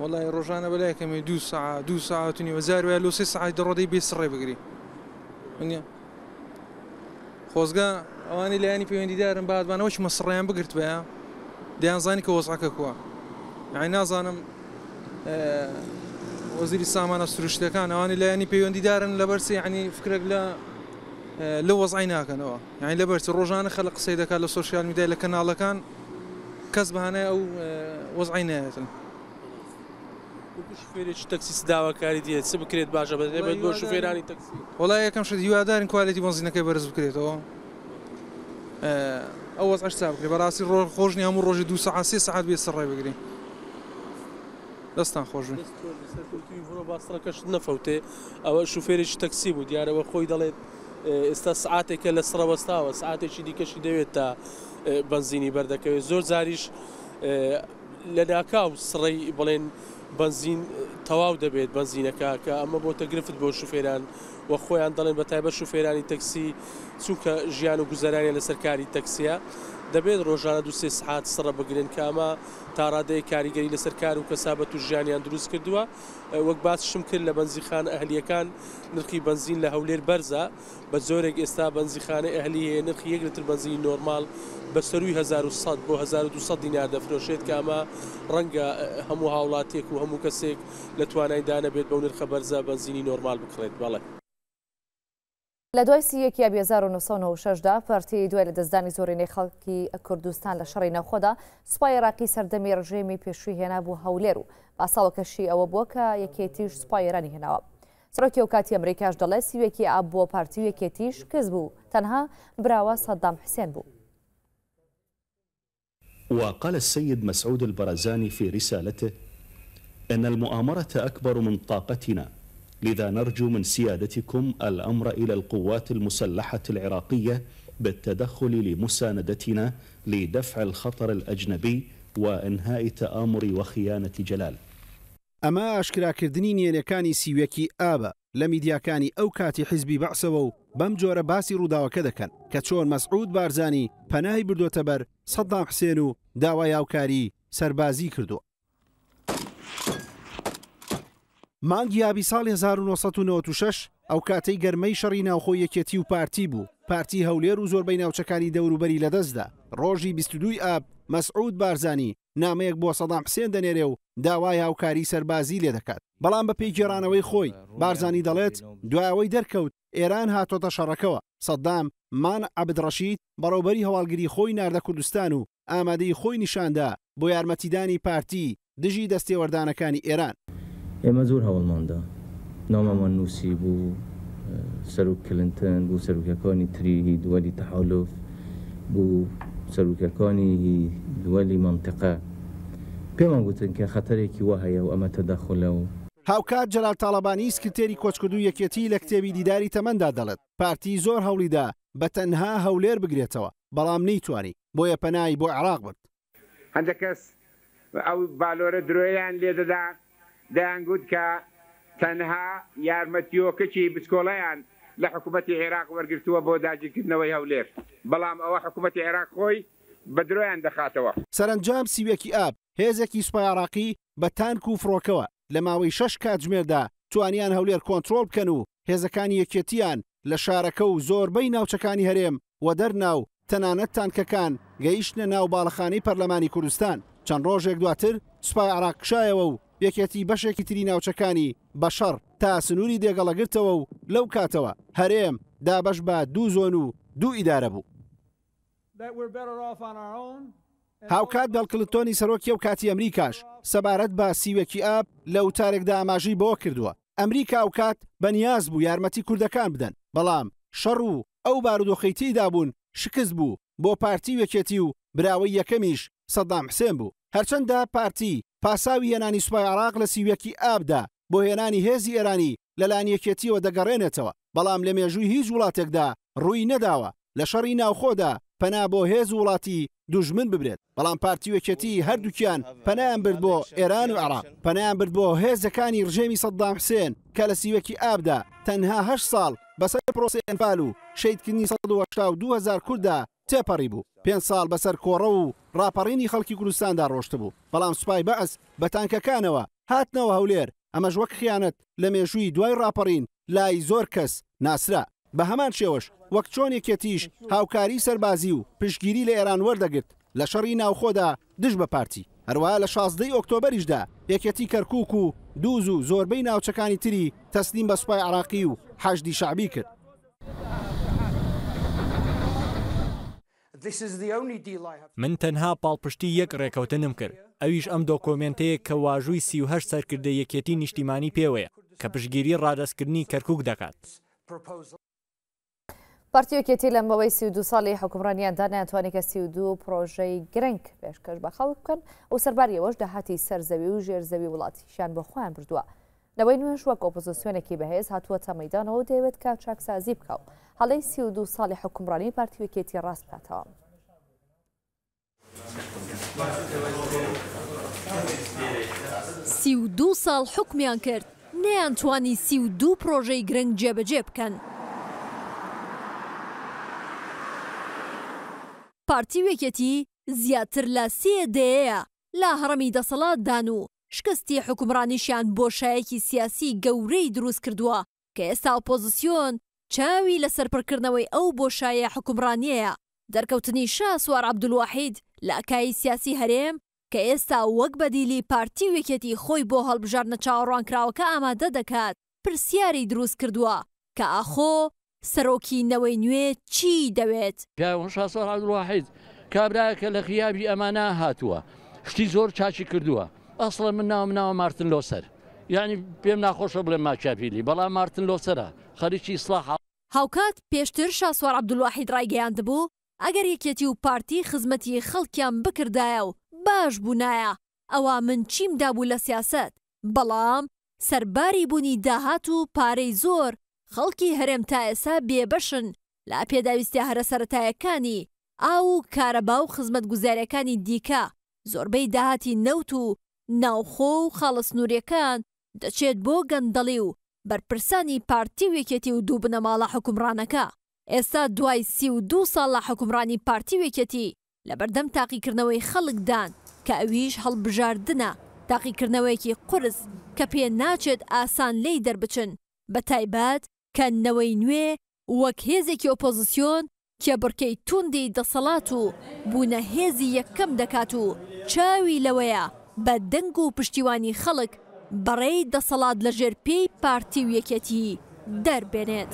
وڵی ڕۆژانە بەلایەکەمی دو سا دو ساعتنی وەزار وای لۆ سێ سعات دەڕۆدەی بێ سڕێ بگری خۆزگا ئەوانی لایانی پەیوەندیدارن بادبانەوەش مەسڕیان بگرت بە دەیانزانی کە وەزعەکە کووە ئای نازانم وەزیری سامانە سروشتەکان ئەوانی لایانی پەیوەندیدارن لەبەرسی عنی فکرێک لە لە وەزای ناکەنەوە یعنی لە بەرچ ڕۆژانە خەلق قسەی دەکات لە سوۆسیال میدای لە کەناڵەکان کەس بەهانەیە ئەو وەزای نایەتن تەکسیس داواکاری دێت چ بکرێت باشە بێت بۆ شوفێرانی تەکسی وڵای یەکەم شت هیوادارن کوالیتی بۆنزینەکەی بەرز بکرێتەوە ئەو وەز ئەشتا بکرێت بەڕاستی ڕۆژ خۆشنی هەموو ڕۆژی دو ساعت سێ ساعت بێ سڕێ بگرین دەستان خۆش باستەکەش نەفەوتێ ئەوە شوفێرێکی تەکسی بوو دیارەوە خۆی دەڵێت ئێستا سعاتێکە لە سرەوەستاوە سعاتێکی دیکەشی دەوێت تا بنزینی بەردەکەوێت زۆر زاریش لە ناکاو سڕی بڵێن بنزین تەواو دەبێت بنزینەکە کە ئەمە بۆ تەگرفت بۆ شوفێران وە خۆیان دەڵێن بە تایبە شوفێرانی تەکسی چونکە ژیان و گوزارانی لە سەرکاری تەکسیە دەبێت ڕۆژانە دو سێ سعات سڕە بگرن کامە تاڕادەیە کاریگەری لەسەر کار و کەسابەت و ژیانیان دروست کردووە وەک باسشم کرد لە بەنزیخان ئەهلیەکان نرخی بنزین لە هەولێر بەرزە بە زۆرێک ئێستا بەنزیخانە ئەهلی هەیە نرخی یەک لتر بنزینی نۆرمال بە سەروی 1900 بۆ 1200 دینار دەفرۆشێت کە ئەمە ڕەنگە هەموو هاوڵاتێک و هەموو کەسێک لە توانایدانە بێت بەو نرخە بەرزە بنزینی نۆرمال بکڕێت بەڵێت. لە دوای سی و 1960دا پارتی دوای لە دەستدانی زۆرینەی خەڵکی کوردستان لە شەڕی نەخۆدا سوپای عراقی سەردەمی ڕژێمی پێشووی هێنا بوو هەولێر و ئاساوەکەشی ئەوە بووە کە یەکێتیش سوپایێرانی هێناوە. سرۆکی و کاتی ئەمریکاش دەڵێ سیوێکی ئاب بۆ یکی تیش کز بو تنها براوه صدام حسین بو وقال السيد مسعود البرزانی في رسالته ان المؤامره اكبر من طاقتنا لذا نرجو من سيادتكم الأمر إلى القوات المسلحة العراقية بالتدخل لمساندتنا لدفع الخطر الأجنبي وإنهاء تآمر وخيانة جلال اما اشكرا نێنەکانی سیوەکی ئابە لە میدیاکانی ئەو کاتی حیزبی بەعسەوە و بەم جۆرە باسی ڕووداوەکە دەکەن کە چۆن مەسعود بارزانی پەناهی بردوۆتە بەر سەدام حسێن و داوای یاوکاری سەربازی مانگی یابی ساڵ 1996 ئەو کاتەی گەرمەی شەڕی ناوخۆی یەکێتی و پارتی بوو پارتی هەولێر و زۆربەی ناوچەکانی دەوروبەری لەدەستدا ڕۆژی 22 ئاب مەسعود بارزانی نامەیەک بۆ سەدام حسێن دەنێرێ و داوای هاوکاری سەربازی لێ دەکات بەڵام بە پێی گێرانەوەی خۆی بارزانی دەڵێت دوایەوەی دەرکەوت ئێران هاتۆتە شەڕەکەەوە سەددام مان عبدڕەشید بەڕۆبەری هەواڵگری خۆی ناردە کوردستان و ئامادەی خۆی نیشاندا بۆ یارمەتیدانی پارتی دژی دەستێوەردانەکانی ئێران ئێمە زۆر هەوڵماندا نامامان نووسی بوو سەرک کلنتن بوو سەرکەکانی تری دووەلی تەحالف بوو سەرکەکانی دووەلی منطقە پێمان گوتن کە خەتەرێکی وە هەیە و ئەمە تەداخلەوە هاوکات جەرال تاالبانی سکرێری کۆچکردو یەکێتی لە کتێبی دیداری تەمەدا دەڵێت پارتی زۆر هەوڵیدا بە تەنها هەولێر بگرێتەوە بەڵام نەیتوانی بۆیە پەنای بۆ عراق برد هەندە کەس ئەو بالۆرە درۆیان لێدەدا دەیانگووت کە تەنها یارمەتیۆکەچی بچکۆڵەیان لە حکوومەتی عێراق وەرگرتووە بۆ داجیکردنەوەی هەولێر بەڵام ئەوە حکوومەتی عێراق خۆی بە درۆیان دەخاتەوە سەرنجام سیوێکی ئاب هێزێکی سوپایراقی بە تانک و فڕۆکەوە لە ماوەی شش کاتژمێردا توانیان هەولێر کۆنتترۆل بکەن و هێزەکانی یەکێتیان لە شارەکە و زۆربەی ناوچەکانی هەرێم و دەرناو تەنانەت تانکەکان گەیشتە ناو باڵەخانەی پەرلەمانی کوردستان چەند ڕۆژێک دواتر سوپای عراقشایەوە و یەکێتی بەشێکی تری ناوچەکانی بەشەڕ تا سنووری دێگەڵەگرتەوە و لەو کاتەوە هەرێم دابش بە دوو زۆن و دوو ئیدارە بوو. هاوکات دەڵکلتۆنی سەرۆکی و کاتی ئەمریکاش سەبارەت بە سیوەکی ئاب لە وتارێکدا ئاماژی بۆ کردووە. ئەمریکا ئەوکات بەنیاز بوو یارمەتی کوردەکان بدەن بەڵام شەڕ و ئەو بارودۆخەیتی دابوون شکست بوو بۆ پارتی وەکێتی و براوەی یەکەمیش سەدام حسێن بوو هەرچەندە پارتی پاساوی هێنانی سوپای عراق لە سیویەکی ئابدا بۆ هێنانی هێزی ئێرانی لەلان یەکێتیەوە دەگەڕێنێتەوە بەڵام لە مێژووی هیچ وڵاتێکدا ڕووی نەداوە لە شەڕی ناوخۆدا پەنا بۆ هێز وڵاتی دوژمن ببرێت بەڵام پارتیوەکەتی هەردووکیان پەنایان برد بۆ ئێران و عراق پەنایان برد بۆ هێزەکانی ڕژێمی سەددام حسێن کە لە سیوەکی ئابدا تەنها هە ساڵ بەسەر پرۆسی ئەنفال و شیدکردنی 1970 کووردا تێپەڕی بوو پێ ساڵ بەسەر کۆڕە و ڕاپەڕینی خەڵکی کوردستاندا ڕۆشت بوو بەڵام سوپای بەعس بە تانکەکانەوە هاتنەوە هەولێر ئەمەش وەک خیانەت لە مێژووی دوای ڕاپەڕین لای زۆر کەس ناسرا بە هەمان شێوەش وەک چۆنێکێتیش هاوکاری سەربازی و پشگیری لە ئێران وەردەگرت لە شەڕی ناوخۆدا دش بە پارتی هەروە لە 16 ئۆکتۆبریشدا یەکەتی کەرکک و دووز و زۆربەی ناوچەکانی تری تەسلیم بە سوپای عراقی و حەشدی شعبی کرد من تەنها پاڵپشتی یەک ڕێکەوتنم کرد ئەویش ئەم دۆکۆمنتەیە کە واژووی سیه سەرکردە یەکێتی نیشتیمانی پێوەیە کە پشگیری ڕادستکردنی کەرکک دەکات. پارتیۆکێتی لەمەوەی سیدو ساڵی حکومڕانیاندا ناتوانێت کە سیدو پرۆژەی گرنگ پێشکەش بە خەڵ بکەن و سەرباریەوەش داهاتی سەرزەوی و ژێرزەوی وڵاتیشان بۆ خۆیان بردووە. لەوەی نوێش وەک ئۆپۆزیسیۆنێکی بەهێز هاتووە تەمەدانەوە دەیەوێت کا چاکسازی بکەوە. هەڵی سی و دو ساڵی حکومڕانی پارتیوەکێتی ڕاست بکاتەوە. سی و دو ساڵ حکمیان کرد نەیان توانی سی و دوو پرۆژەی گرنگ جێبەجێ بکەن. پارتیوێکەتی زیاتر لە سێدەیە لا هەڕەمی دەسەڵات دان و شکستی حکومڕانیشیان بۆشایەکی سیاسی گەورەی دروست کردووە کە ئێستا ئۆپۆزیسیۆن چاوی لە سەرپڕکردنەوەی ئەو بۆشایە حکومڕانیەیە دەرکەوتنی شا سووار عبدولواحید لە ئەکایی سیاسی هەرێم کە ئێستا وەک بەدیلی پارتی وێکێتی خۆی بۆ هەڵبژارنە چاوەڕوانکراوەکە ئامادە دەکات پرسیاری دروست کردووە کە ئاخۆ سەرۆکینەوەی نوێ چی دەوێت پیاوەشاسەر عبدواحید کابراکە لە خیابی ئەمانە هاتووە شتی زۆر چاچی کردووە ئەسڵە من ناو مناوە مارتن لۆسەر یعنی پێم ناخۆشە بڵێ ماچاپیلی بەڵام مارتن لۆسەرە خەریکی سلاح هاوکات پێشتر شاسوار عبدولواحید ڕایگەیاندبوو ئەگەر یەکێتی و پارتی خزمەتی خەڵکیان بکردایە و باش بوونایە ئەوە من چیم دابوو لە سیاست بەڵام سەرباری بوونی داهات و پارەی زۆر خەڵکی هەرێم تا ئێسا بێبەشن لا پێداویستی هەرە سەتایەکانی ئاو و کارەبا و خزمەت گوزارەکانی دیکە زۆربەی داهاتی نەوت و ناوخۆ و خاڵە سنووریەکان دەچێت بۆ گەندەڵی و بەرپرسانی پارتی وێکێتی و دوو بنەماڵە حکومڕانەکە ئێستا دوای سی و دو ساڵ لە حکومڕانی پارتی وێکێتی لە بەردەم تاقیکردنەوەی خەڵکدان کە ئەویش هەڵبژاردنە تاقیکردنەوەیەکی قرس کە پێ ناچێت ئاسان لی دەربچن بە تایبەت کەنەوەی نوێ وەک هێزێکی ئۆپۆزیسیۆن کە بڕکەی توندی دەسەڵات و بوونە هێزی یەکەم دەکات و چاوی لەوەیە بە دەنگ و پشتیوانی خەڵک بەڕێی دەسەڵات لە ژێر پێی پارتی و یەکەتی دەربێنێت.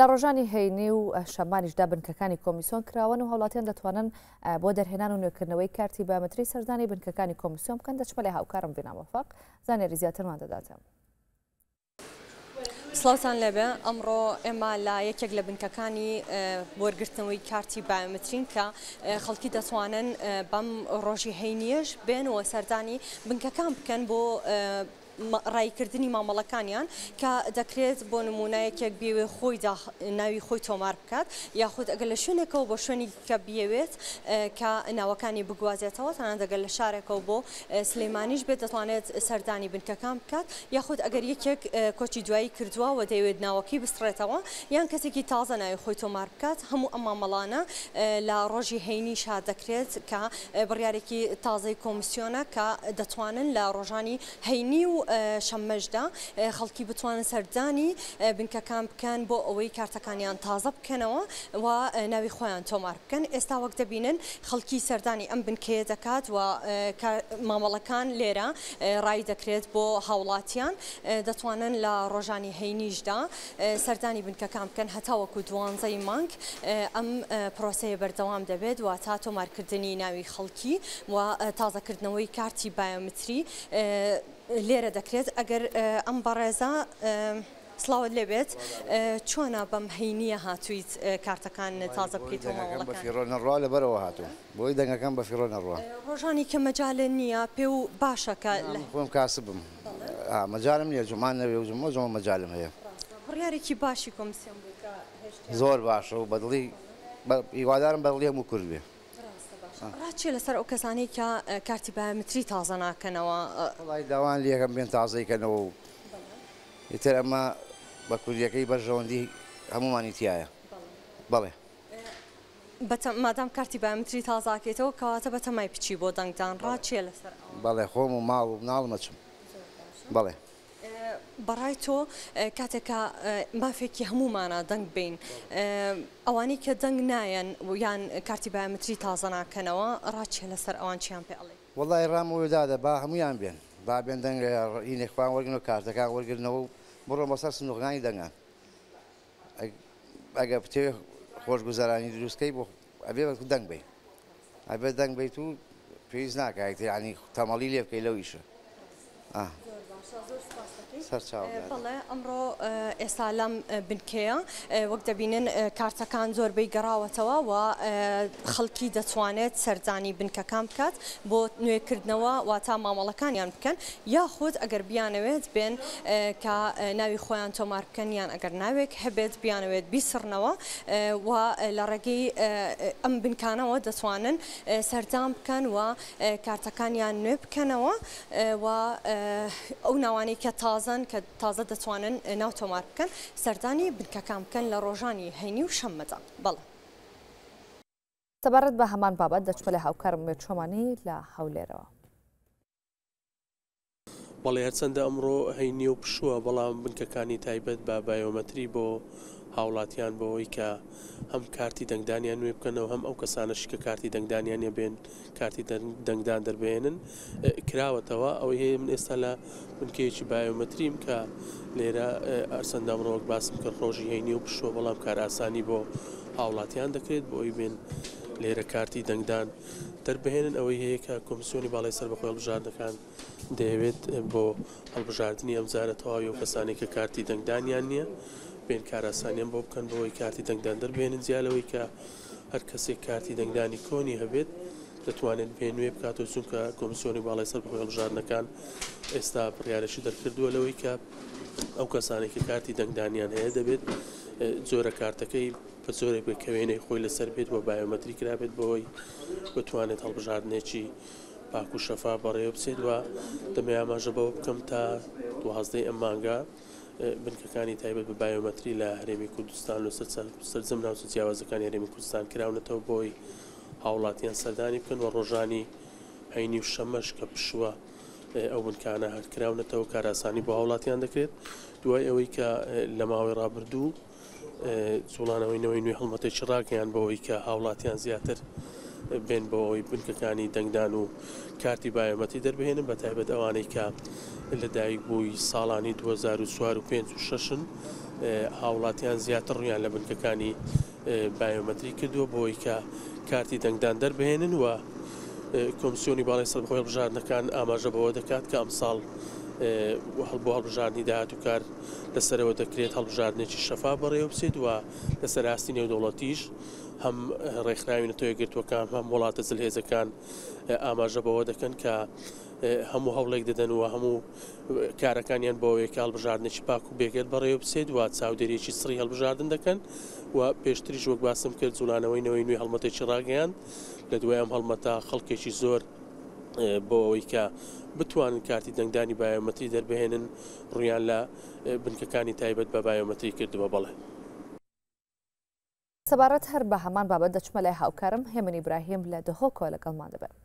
لە ڕۆژانی هەینێ و شەمانیشدا بنکەکانی کۆمیسیۆن کراون و هەوڵاتیان دەتوانن بۆ دەرهێنان و نوێکردنەوەی کارتی بامەتری سەردانی بنکەکانی کۆمیسیۆن بکەن دەچمە لە هاوکارم بینامەفاق زانێ ریزیاترمان دەداتم. سلااوان لەبێ ئەمڕۆ ئێمە لا یەکێک لە بنکەکانی وەرگرتنەوەی کارتی بایمترین کە خەڵکی دەتوانن بەم ڕۆژی هەینیش بێنەوە سەردانی بنکەکان بکەن بۆ ڕایکردنی مامەڵەکانیان کە دەکرێت بۆ نمونایەکێک بێوێ خۆی ناوی خۆی تۆمار بکات یاخود ئەگەر لە شوێنێکەوە بۆ شوێنی کە بێوێت کە ناوەکانی بگوازێتەوە تەنان دەگەر لە شارێکەوە بۆ سلەیمانیش بێت دەتوانێت سەردانی بنکەکان بکات یاخود ئەگەر یەکێک کۆچی دوایی کردووە و دەیەوێت ناوەکی بسترێتەوە یان کەسێکی تازە ناوی خۆی تۆمار بکات هەموو ئەم مامەڵانە لە ڕۆژی هەینی شاد دەکرێت کە بڕیارێکی تازای کۆمسیۆنە کە دەتوانن لە ڕۆژانی هەینی و شەممەشدا خەڵکی بتوانن سەردانی بنکەکان بکەن بۆ ئەوەی کارتەکانیان تازە بکەنەوە و ناوی خۆیان تۆمار بکەن ئێستا وەک دەبینن خەڵکی سەردانی ئەم بنکەیە دەکات و مامەڵەکان لێرە ڕای دەکرێت بۆ هاوڵاتیان دەتوانن لە ڕۆژانی هەینیشدا سەردانی بنکەکان بکەن هەتاوەکو دوانزەی مانک ئەم پرۆسەیە بەردەوام دەبێت و تا تۆمارکردنی ناوی خەڵکی و تازەکردنەوەی کارتی بایۆمتری لێرە دەکرێت ئەگەر ئەم بەڕێزە سلااوت لەبێت چۆنا بەم هەینیە هاتوویت کارتەکان تازە بکەیت بە فیرۆنەڕوا لە بەرەوە هاتوو بۆی دەنگەکەم بە فیرۆنەڕوە ڕۆژانی کە مەجاالە نییە پێ و باشەکە خۆم کاسبم مەجارم نیە جومان نەوێ ژمە جۆ مەجالم هەیە بڕیارێکی باشی کۆمسیۆن زۆر باشە و بەدڵی هیوادارم بەڵێم و کورد بێ ڕاچی لەسەر ئەو کەسانی کە کارتی بامتری تازە ناکەنەوە وڵی داوان لەکەم بێن تازەیکەنەوە و ئیتر ئەمە بە کوردیەکەی بەرژەوەندی هەمومانی تایە بڵێ مادام کارتی بامتری تازاکەیتەوە کەواتە بە تەمای پچی بۆ دەنگدان ڕاچێ لەسەر بەڵێ خۆم و ماڵ و ناڵمەچم بڵێ بەڕای تۆ کاتێکە مافێکی هەمومانە دەنگ بین ئەوانی کە دەنگ نایەن و یان کارتی بایمتری تازە ناکەنەوە ڕاچێ لەسەر ئەوان چیان پێ ئەڵێ وڵی ڕامەوەدادە با هەمویان بێن با بێن دەنگ ئینێخوان وەرگن و کارتەکان وەرگرنەوە بڕۆ بەسەر سنوغانی دەنگان ئەگە پتێ خۆش گوزارانی دروستکەی بۆ ئەبێ بە دەنگ بین ئەبێ دەنگ بیت و پێویست ناکایت ینی تەمەڵی لێ بکەی لەو ئیشە. سەرچاو بڵێ ئەمڕۆ ئێستا لەم بنکەیە وەک دەبینن کارتەکان زۆربەی گەڕاوەتەوە و خەڵکی دەتوانێت سەردانی بنکەکان بکات بۆ نوێکردنەوە واتا مامەڵەکانیان بکەن یاخود ئەگەر بیانەوێت بێن کە ناوی خۆیان تۆمار بکەن یان ئەگەر ناوێک هەبێت بیانەوێت بیسڕنەوە و لە ڕێگەی ئەم بنکانەوە دەتوانن سەردان بکەن و کارتەکانیان نوێ بکەنەوە و ئەو ناوانی کە تازە خۆیان کە تازە دەتوانن ناو تۆمار بکەن سەردانی بنکەکان بکەن لە ڕۆژانی هەینی و شەممەدا بەڵە سەبارەت بە هەمان بابەت دەچمە لە هاوکارم چۆمانی لە هەولێرەوە. بەڵێ هەرچەندە ئەمڕۆ هەینی و پشووە بەڵام بنکەکانی تایبەت با بایۆمەتری بۆ هاوڵاتیان بەوەی کە هەم کارتی دەنگدانیان نوێ بکەنەوە هەم ئەو کەسانەش کە کارتی دەنگدانیان نێبێن کارتی دەنگدان دەربێنن کراوەتەوە ئەوەی هەیە من ئێستا لە منکەیەکی بایۆمەتریم کە لێرە ئەرسەندام ڕۆک باسم کە ڕۆژی هەینی و پشوە بەڵام کاراسانی بۆ هاوڵاتیان دەکرێت بۆ ئەوی بێن لێرە کارتی دەنگدان دەربهێنن ئەوەی هەیە کە کۆمسیۆنی باڵی سەر بەخۆی بژاردەکان دەیەوێت بۆ هەڵبژاردننی ئەمزارە تەواوی و کەسانی کە کارتی دەنگدانیان نییە بین کاراسانیان بۆ بکەن بەوەی کارتی دەنگدان دەربێنن زیالەوەی کە هەر کەسێک کارتی دەنگدانی کۆنی هەبێت دەتوانێت پێ نوێ بکاتەوە چونکە کۆمیسیۆنی باڵی سەر هێڵژارنەکان ئێستا پرارەشی دەرکردووە لەوەی کە ئەو کەسانێکی کارتی دەنگدانیان هەیە دەبێت زۆرە کارتەکەی بە زۆرێک بکەوێنەی خۆی لەسەر بێت بۆ بایۆمەتری کرابێت بەوەی بتوانێت هەڵبژاردنێکی پاک و شەفا بەڕێوە بچێت وە دەمەیاماژە بەوە بکەم تا دوهزدەی ئەمانگا بنکەکانی تایبەت بە بایۆمەتری لە هەرێمی کوردستان و سەرزم ناوچ جیاوازەکانی هەرێمی کوردستان کراونەتەوە بۆی هاوڵاتیان سەردانی بکەن و ڕۆژانی هەینی و شەمەش کە پشووە ئەو بنکانە هەرکراونەتەوە کاراسانی بۆ هاوڵاتیان دەکرێت دوای ئەوەی کە لە ماوەی ڕابردوو جوڵانەوەینەوەی نوێ هەڵمەتێکی ڕاکیان بەوەی کە هاوڵاتیان زیاتر بێن بۆ ئەوی بنکەکانی دەنگدان و کارتی بایەمەتی دەربهێنن بە تایبەت ئەوانەی کە لەدایک بووی ساڵانی 2006 هاوڵاتیان زیاتر ڕویان لە بنکەکانی بایۆمەتری کردووە بۆی کە کارتی دەنگدان دەربهێنن وە کۆمسیۆنی باڵی سەرخۆی بژاردنەکان ئاماژە بەوە دەکات کە ئەمساڵ هەڵبوو هەڵبژاردننی داهات و کار لەسەرەوە دەکرێت هەڵبژاردنێکی شەفا بەڕێوە بسێت وە لەسەر ئاستی نێودەوڵەتیش هەم ڕێکخراوی نەتۆیە گرتوەکان هەم وڵاتە زلهێزەکان ئاماژە بەوە دەکەن کە هەموو هەوڵێک دەدەن و هەموو کارەکانیان بۆەوەی کاڵبژاردنێکی پاک و بێگەل بەڕێوە بسێت و چاودێرێکی سری هەڵبژاردن دەکەن و پێشتریش وەک باسم کرد زولانەوەینەوەی نوێی هەڵمەتێکی ڕاگەیان لە دوایام هەڵمەتا خەڵکێکی زۆر بۆ ئەوەی کە بتوانن کارتی دەنگدانی بایۆمەتی دەربهێنن ڕویان لە بنکەکانی تایبەت بە بایۆمەتی کردووە بەڵێ. سەبارەت هەر بە هەمان بابەت دەچمە لای هاوکارم هێمنی براهیم لە دهۆکۆ لەگەڵمان دەبێت.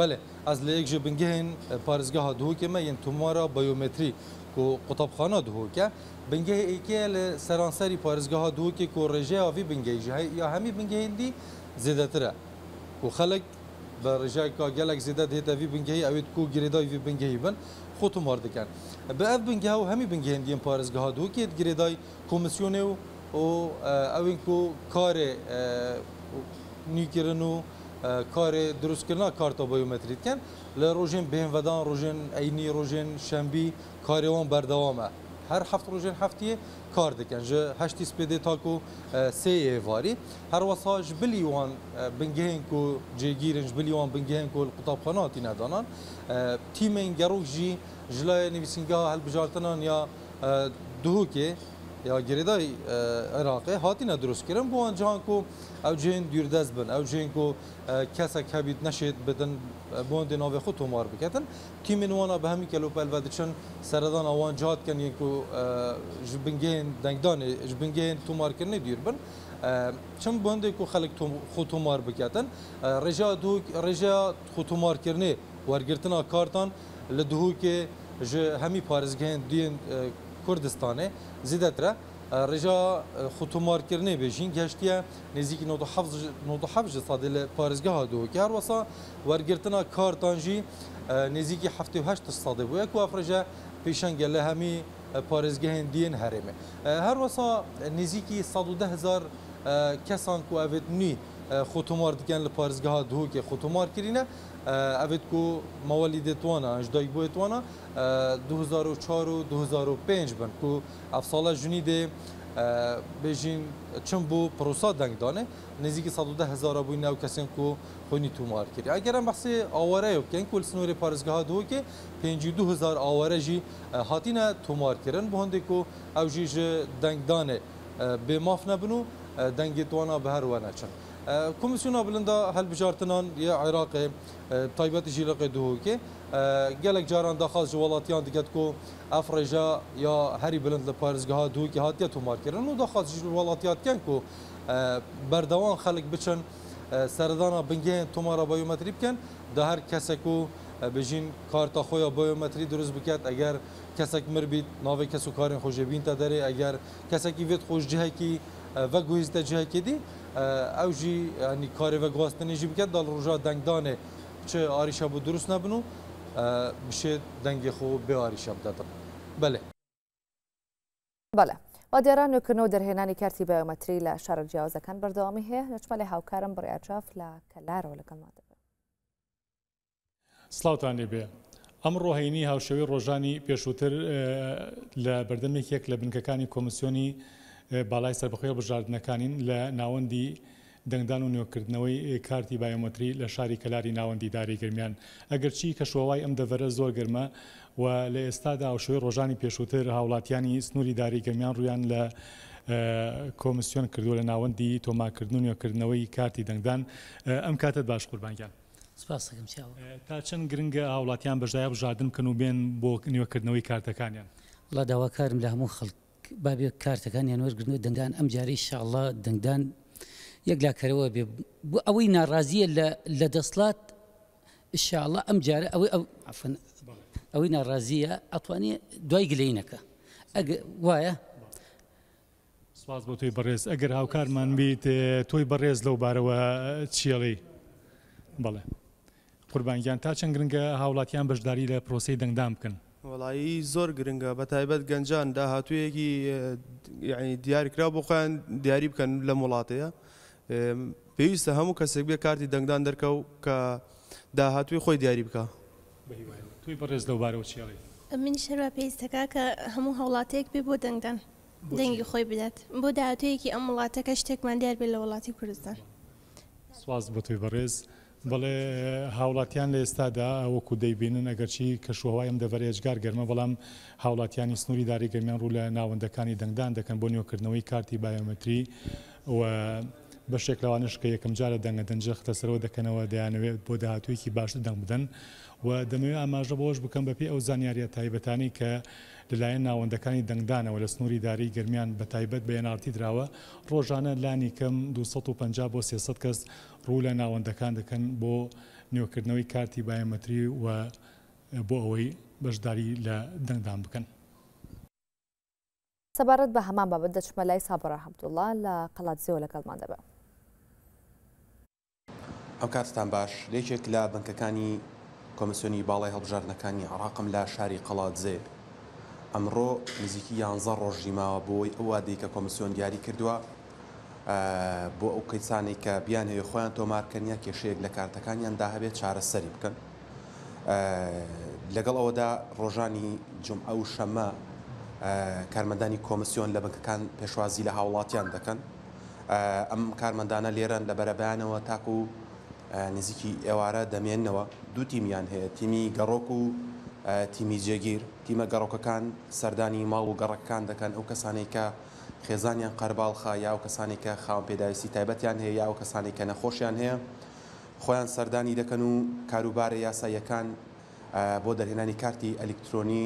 بله از لیک جو بنگهن پارزگاه دو که من تومارا بیومتری کو قطبخانه دو که بنگه ایکل سرانسری پارزگاه دو که کو رجه آوی بنگه یا همی بنگهن دی زیده تره و خلق به رجای که گلک زیده دیتا وی بنگهی اوید کو گریدای وی بنگهی بن خود مار دکن به اف بنگه و همی بنگه هندیم پارزگاه دو که گریدای کمیسیونه و او این کو کار نیکرن و کار درست کردن کارت بیومتریک کن لروجین بین ودان روجین عینی روجین شنبی کاری وان بردوامه هر هفت روزین هفتیه کار دکن جه هشتی سپیده تاکو سه ایواری هر واسه جبلی وان بنگهن کو جگیرن جبلی وان بنگهن کو القطاب خاناتی ندانان تیم انگروک جی جلای نویسنگاه هل بجارتنان یا دهوکه یا گریدای عراقه هاتی ندرست کرن بوان جهان کو او جین دیردز بن او جین کو کسا کبید نشید بدن بوند ناو خود تومار بکتن تیم نوانا به همی کلو پل ودچن سردان اوان جهات کن یکو جبنگین دنگدان جبنگین تومار کرنی دیر بن چم بنده کو خلق خود تومار بکتن رجا دو رجا خود تومار کرنی ورگرتنا کارتان لدهو که همی پارزگین دین کردستانه زیدت را رجا ختمار کرنه بیشین گشتیه نزدیک 97 ساده لپارزگاه دو کار وسا ورگرتنا کارتانجی نزدیک 78 ساده بو یک وافرجه پیشان گله همی پارسگاه دین هرمه هر وسا نزدیکی 110000 کسان کو اوت نی خوتمار دکن لپارزگاه دو که خوتمار کرینه اوید کو مولی دتوانا اجدای بو اتوانا 2004 و 2005 بن کو افسالا جنی ده بجین چن بو پروسا دنگ دانه نزدیک 110 هزار بو نو کسین کو خونی تومار کری اگر هم بحث آواره یو کن کل سنوری پارزگاه دو که 52 هزار آواره جی هاتینه تومار کرن بهنده کو او جی دنگ دانه به ماف نبنو دنگ دوانا به هر ونه چند کمیسیونا بلندا هل بجارتنان یا عراق تایبەت ژیلقی دووکی gelek caran daxaz ji welatiyan diket ku Efreja ya herî bilind li parêzgeha duwekî hatiye tomar kirin û daxaz ji welatiya diken ku e, berdewan xelek biçin e, serdana bingehên tomara bayometrî bikin di her kesek û bijîn karta xya bayometrî duruz biket eger kesek mir bît navê kes û karên xjebîn te derê eger kesekî vê xj cihekî ve guhîz te cihekê dî ew jî yani karê ve guhastanê jî bike dal roja dengdanê çi arîşa bû durust nebin û bişê dengê xwe bê arîşa bidedin belê Bele. دیێران وکردن و دەرهێنانی کارتی بەومەتری لە شارە جیاوازەکان بەردەوامی هەیە لەچمە لە هاوکارم بڕیاجااف لە کەلارەوە لەگەڵمان دەبێت سلااوانێ بێ ئەم ڕۆهینی هاوشەوی ڕۆژانی پێشووتر لە بەردەمێکێک لە بنکەکانی کۆمسیۆنی باڵای سربەخۆی بژاردنەکانین لە ناوەندی دەنگدان و نوێکردنەوەی کارتی بایۆمەتری لە شاری کەلاری ناوەندی داری گرمیان ئەگەر چی کەشوای ئەم دەڤرە زۆر گرمە و لە ئێستادا ئەوشوی ڕۆژانی پێشووتر هاوڵاتیانی سنووری داری گرمیان ڕویان لە کۆمسیۆن کردو لە ناوەندی تۆماکردن و نوێکردنەوەی کارتی دەنگدان ئەم کاتت باش قوربانگیان. تا چەند گرنگە هاوڵاتیان بەژایە بژاردن کن و بێن بۆ نوێکردنەوەی کارتەکانیان. ڵە داواکارم لە هەموو خەڵک بابێ کارتەکان یان وەرگرنەوە دەنگدان ئەم جاری شله دەنگدان یەکلاکەرەوە بێ بۆ ئەوەی ناڕازیە لە دەسڵات شله ئەم جارە ئەوەی ئەوفن ئەوەی ناڕازیە ئەتوانێ دوای گلینەکە ئەگ وایە سواز بۆ توی بەڕێز ئەگەر هاوکارمان بیت تۆی بەڕێز لەو بارەوە چێڵی بڵێ قوربانگیان تا چەند گرنگە هاوڵاتیان بەشداری لە پرۆسی دەنگدان بکەن وڵایی زۆر گرنگە بە تایبەت گەنجان داهاتوویەکی یعنی دیارکرا بۆ خۆیان دیاری بکەن لە وڵاتەیە پێویستە هەموو کەسێک بێ کارتی دەنگدان دەرکە و کە داهاتوی خۆی دیاری بکە توی بەڕێز دەوبارەوە چیاڵی من شەروا پێویستەکە کە هەموو هەوڵاتەیەک بێ بۆ دەنگدان دەنگی خۆی بدات بۆ داهاتویەکی ئەم وڵاتەکە شتێکمان دیار بێت لە وڵاتی کوردستان سواز بە توی بەڕێز. بەڵێ هاوڵاتیان لە ئێستادا وەکو دەیبینن ئەگەرچی کەشوهوایم دەڤێژگار گەرمە بەڵام هاوڵاتیانی سنووری داری گەرمیان ڕوو لە ناوەندەکانی دەنگدان دەکەن بۆ نیۆکردنەوەی کارتی بایۆمەتری بەشێک لەوانش کە یەکەم جارە دەنگە دەنجختەسەرەوە دەکەنەوە دەیانەوێت بۆ داهاتویکی باشتر دەنگ بدەن و دەمەوێت ئاماژە بۆش بکەم بەپی ئەو زانیاریە تایبەتانی کە لەلایەن ناوەندەکانی دەنگدانەوە لە سنووری داری گرمیان بە تایبەت بە ێنارتی درراوە ڕۆژانە لانی کەم 250 بۆ 300 کەس ڕوو لە ناوەندەکان دەکەن بۆ نێوکردنەوەی کارتی بایەمەتری و بۆ ئەوەی بەشداری لە دەنگدان بکەن. سەبارەت بە هەمان بابەت دەچمە لای سابرا هەبدوڵە لە قەڵات زیۆ لەگەڵمان دەبە. ئەو کاتتان باش لێکێک لە بنکەکانی کۆمسیۆنی باڵای هەڵبژارنەکانی عراقم لە شاری قەڵات زێ ئەمڕۆ نزیکی یانزە ڕۆژی ماوە بۆی ئەو وادەی کە کۆمسیۆن دیاری کردووە بۆ ئەو قەیسانی کە بیانەوێ خۆیان تۆمارکردنیە کێشەیەک لە کارتەکانیاندا هەبێت چارەسەری بکەن لەگەڵ ئەوەدا ڕۆژانی جم ئەو شەمە کارمەندانی کۆمسیۆن لە بنکەکان پێشوازی لە هاوڵاتیان دەکەن ئەم کارمەندانە لێرەن لە بەرەبیانەوە تاکو و نزیکی ئێوارە دەمێننەوە دوو تیمیان هەیە تیمی گەڕۆک و تیمی جێگیر تیمە گەڕۆکەکان سەردانی ماڵ و گەڕەکان دەکەن ئەو کەسانێکە خێزانیان قەرباڵخا یا و کەسانێکە خاوم پێداویستی تایبەتیان هەیە یا و کەسانێکە نەخۆشیان هەیە خۆیان سەردانی دەکەن و کاروبارە یاساییەکان بۆ دەرهێنانی کارتی ئەلکترۆنی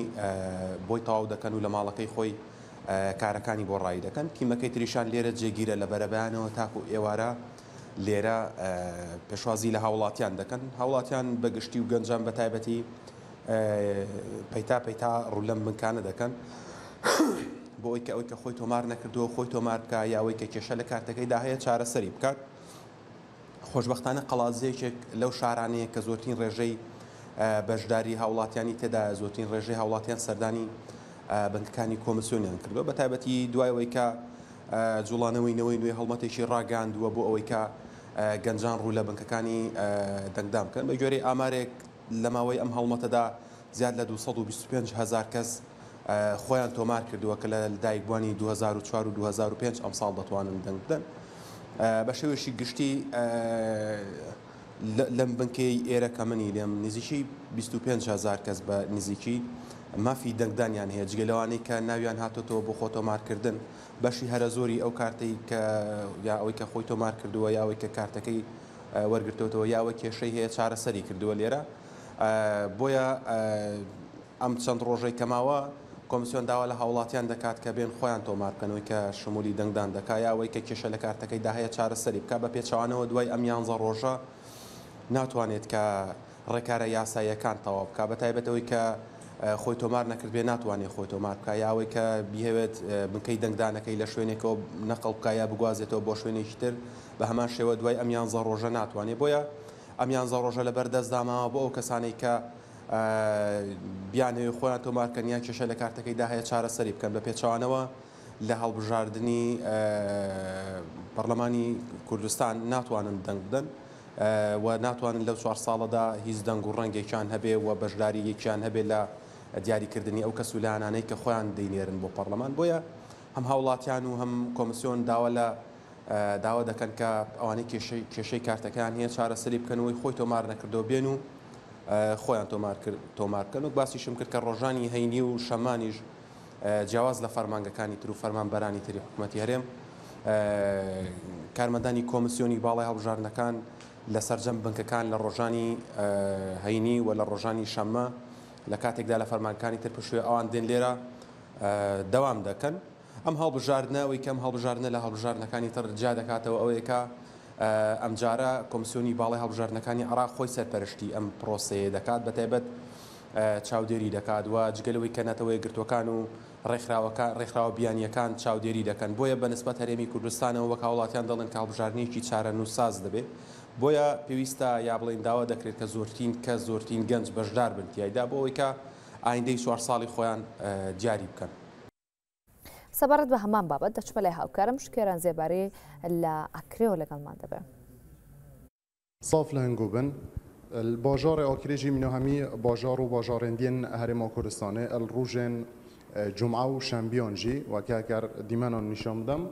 بۆی تاو دەکەن و لە ماڵەکەی خۆی کارەکانی بۆ ڕای دەکەن تیمەکەی تریشان لێرە جێگیرە لە بەرەبیانەوە تاکو ئێوارە لێرە پێشوازی لە هاوڵاتیان دەکەن هاوڵاتیان بەگشتی و گەنجان بە تایبەتی پەیتا پەیتا ڕوولەم بنکانە دەکەن بۆ ئەوی کە ئەوی کە خۆی تۆمار نەکردووە خۆی تۆمار بکە یاوەی کە کێشە لە کارتەکەیدا هەیە چارەسەری بکات خۆشببختانە قەڵازەیەکێک لەو شارانەیە کە زۆرترین ڕێژەی بەشداری هاوڵاتیانی تێدا زۆرترین ڕێژەی هاوڵاتیان سەردانی بنکەکانی کۆمسیۆنیان کردووە بە تایبەتی دوایەوەی کە جوڵانەوەینەوەی نوێ هەڵمەتێکی ڕاگاندووە بۆ ئەوەی کە گەنجان ڕوو لە بنکەکانی دەنگدام بکەن بە گوێرەی ئامارێک لە ماوەی ئەم هەڵمەتەدا زیاد لە 225 هزار کەس خۆیان تۆمار کردووە کە لە دایکبوونی 2004 و 2005 ئەم ساڵ دەتوانن دەنگ بدەن بە شێوێکی گشتی لەم بنکەی ئێرە کەمەنی لێم نزیکی 25 هزار کەس بە نزیکی مافی دەنگدانیان هەیە جگەلەوانی کە ناویان هاتۆتەوە بۆ خۆ تۆمارکردن بەشی هەرە زۆری ئەو کارتەی کە یا ئەوەی کە خۆی تۆمار کردووە یاوەی کە کارتەکەی وەرگرتوتەوە یاوە کێشەی هەیە چارەسەری کردووە لێرە بۆیە ئەم چەند ڕۆژەی کەماوە کۆمسیۆن داوا لە هاوڵاتیان دەکات کە بێن خۆیان تۆمارکەنەوەی کە شمولی دەنگدان دەکایەوەی کە کێشە لە کارتەکەی داهەیە چارەسەری بکە بە پێچوانەوە دوای ئەم یانزە ڕۆژە ناتوانێت کە ڕێکارە یاساییەکان تەواو بکە بە تایبەتەوەی کە خۆی تۆمار نەکرد بێ ناتوانێت خۆی تۆمار بکە یاوەی کە بهێوێت بنکەی دەنگدانەکەی لە شوێنێکەوە نەقڵ بکە یا بگوازێتەوە بۆ شوێنێکی تر بە هەمان شێوە دوای ئەمیان زە ڕۆژە ناتوانێت بۆیە ئەمیان زە ڕۆژە لە بەردەستداماوە بۆ ئەو کەسانی کە بیانەوەی خۆیان تۆمارکەن یا کێشە لە کارتەکەیدا هەیە چارەسەری بکەن بە پێچوانەوە لە هەڵبژاردننی پەرلەمانی کوردستان ناتوانن دەنگ بدەن و ناتوانن لەو چوار ساڵەدا هیچ دەنگ و ڕەنگێکیان هەبێ و بەشداری یەکیان هەبێ لە دیاریکردنی ئەو کەسولانانەی کە خۆیان دەینێرن بۆ پەرلەمان بۆیە هەم هاوڵاتیان و هەم کۆمسیۆن داوە لە داوا دەکەن کە ئەوانەی کێشەی کارتەکان هەیە چارەسەری بکەنەوەی خۆی تۆمار نەکردو بێن و خۆیان تۆمارکەن و باسیشم کرد کە ڕۆژانی هەینی و شەمانیش جیاواز لە فەرمانگەکانی تر و فەرمانبەرانی تری حکوومەتی هەرێم کارمەدانی کۆمسیۆنی باڵی هەڵبژارنەکان لە سەررجەم بنکەکان لە ڕۆژانی هەینی و لە ڕۆژانی شەممە لە کاتێکدا لە فەرمانکانی تر پشوێ ئەوان دێن لێرە دەوام دەکەن ئەم هەڵبژاردنەوەی کەم هەڵبژاردنە لە هەڵبژارنەکانی تەرجا دەکاتەوە ئەوەیەکە ئەمجارە کۆمسیۆنی باڵی هەڵبژارنەکانی عراق خۆی سەرپەرشتی ئەم پرۆسەیە دەکات بە تایبەت چاودێری دەکات و جگەلەوەی کەنەتەوەی گرتوەکان و ڕێکخراوە بیانیەکان چاودێری دەکەن بۆیە بە نسبەت هەرێمی کوردستانەوە وەک وڵاتیان دەڵێن کە هەڵبژارنێکی چارە نووساز دەبێت بۆیە پێویستە یا بڵێن داوا دەکرێت کە زۆرتین کە زۆرتین گەنج بەشدار بن تایدا بۆ ئەوەی کە ئایندەی چوار ساڵی خۆیان دیاری بکەن. سەبارەت بە هەمان بابەت دەچمە شکران زیباری لعکری زێبارەی لە مانده بود؟ صاف ساف لە باجار باژار ئاکرێژی همی باجار و باژارێندین هر کوردستانێ ئەل جمعه و شنبیان جی و که اگر دیمنان نشان بدم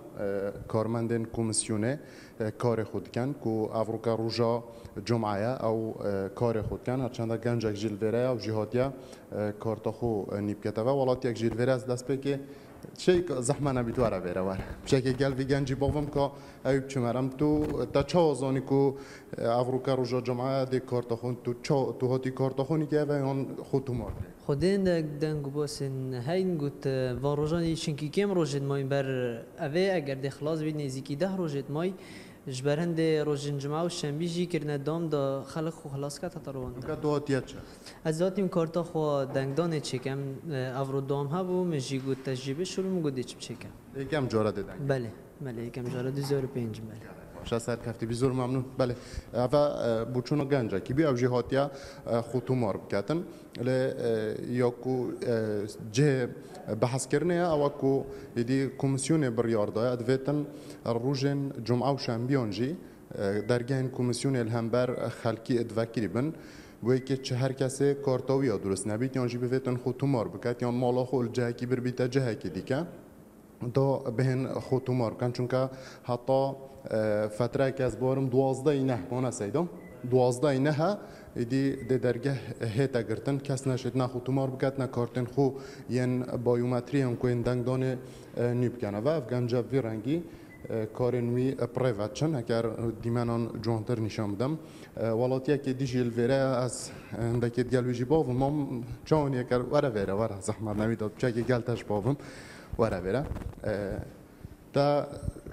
کارمندین کمیسیونه کار خود کن که افروکا روژا جمعه او کار خود کن هرچند گنج یک جلوره او جهاتیا کارتا خو نیبکتا و ولات یک جلوره از دست بکه چه زحمه نبیتو را بیره وره چه که گل گنجی باوم که ایب چمرم تو تا چه آزانی که افروکا روژا جمعه دی کارتا خون تو چه تو هاتی کارتا خونی که و اون خود تو مارده خودین دن گوباسن هین گوت و روژانی چنکی کم روژت مای بر اوه اگر دی خلاص بید نزیکی ده روژت مای جبرند روز روزنجما و شنبه جی کردن دام دا خلق خو خلاص کات تروان دا دو اچ؟ از داتیم کارتا خو دنگدان چکم رو دام ها و مجی گود تجربه شروع مگو چپ چکم یکم جارا دنگ بله بله یکم جارا پنج. بله 600 هفته بزور ممنون بله و بوچونو گنجا کی بی اوجی هاتیا خوتومار بکاتن ل یاکو جه بحث کرنه او کو یدی کمیسیون بریاردا ادوتن روجن جمعه و شنبیونجی درگهن کمیسیون الهمبر خلکی ادوکری بن و که چه هر کسی کارتاوی ها درست نبید یا جی بفتن خود تومار بکت یا مالا خود جهه کی بر بیتا جهه کی دیکه دا بهن خود تومار کن چون که حتی فترەکەس بۆرم دوازدەی نەهۆە سەیدم دوازدەی نەها ئیدی دەدەرگە هێتەگرتن کەس نەشێت ناخ تومار بکات نەکارتن خو یەن بایومەتریان کوێن دەنگدانێ نی بکەنەوە ئەفگەنجە وی ڕەنگی کارên wî prêvet çin heker dîmenan cohntir nîşan bidim. Welatiyekê dijî vêre ez hindekê gel wî jî bavim mam çawan yeker were vêre were zehmet nevî dat çekê gel te ji bavim were vêre. და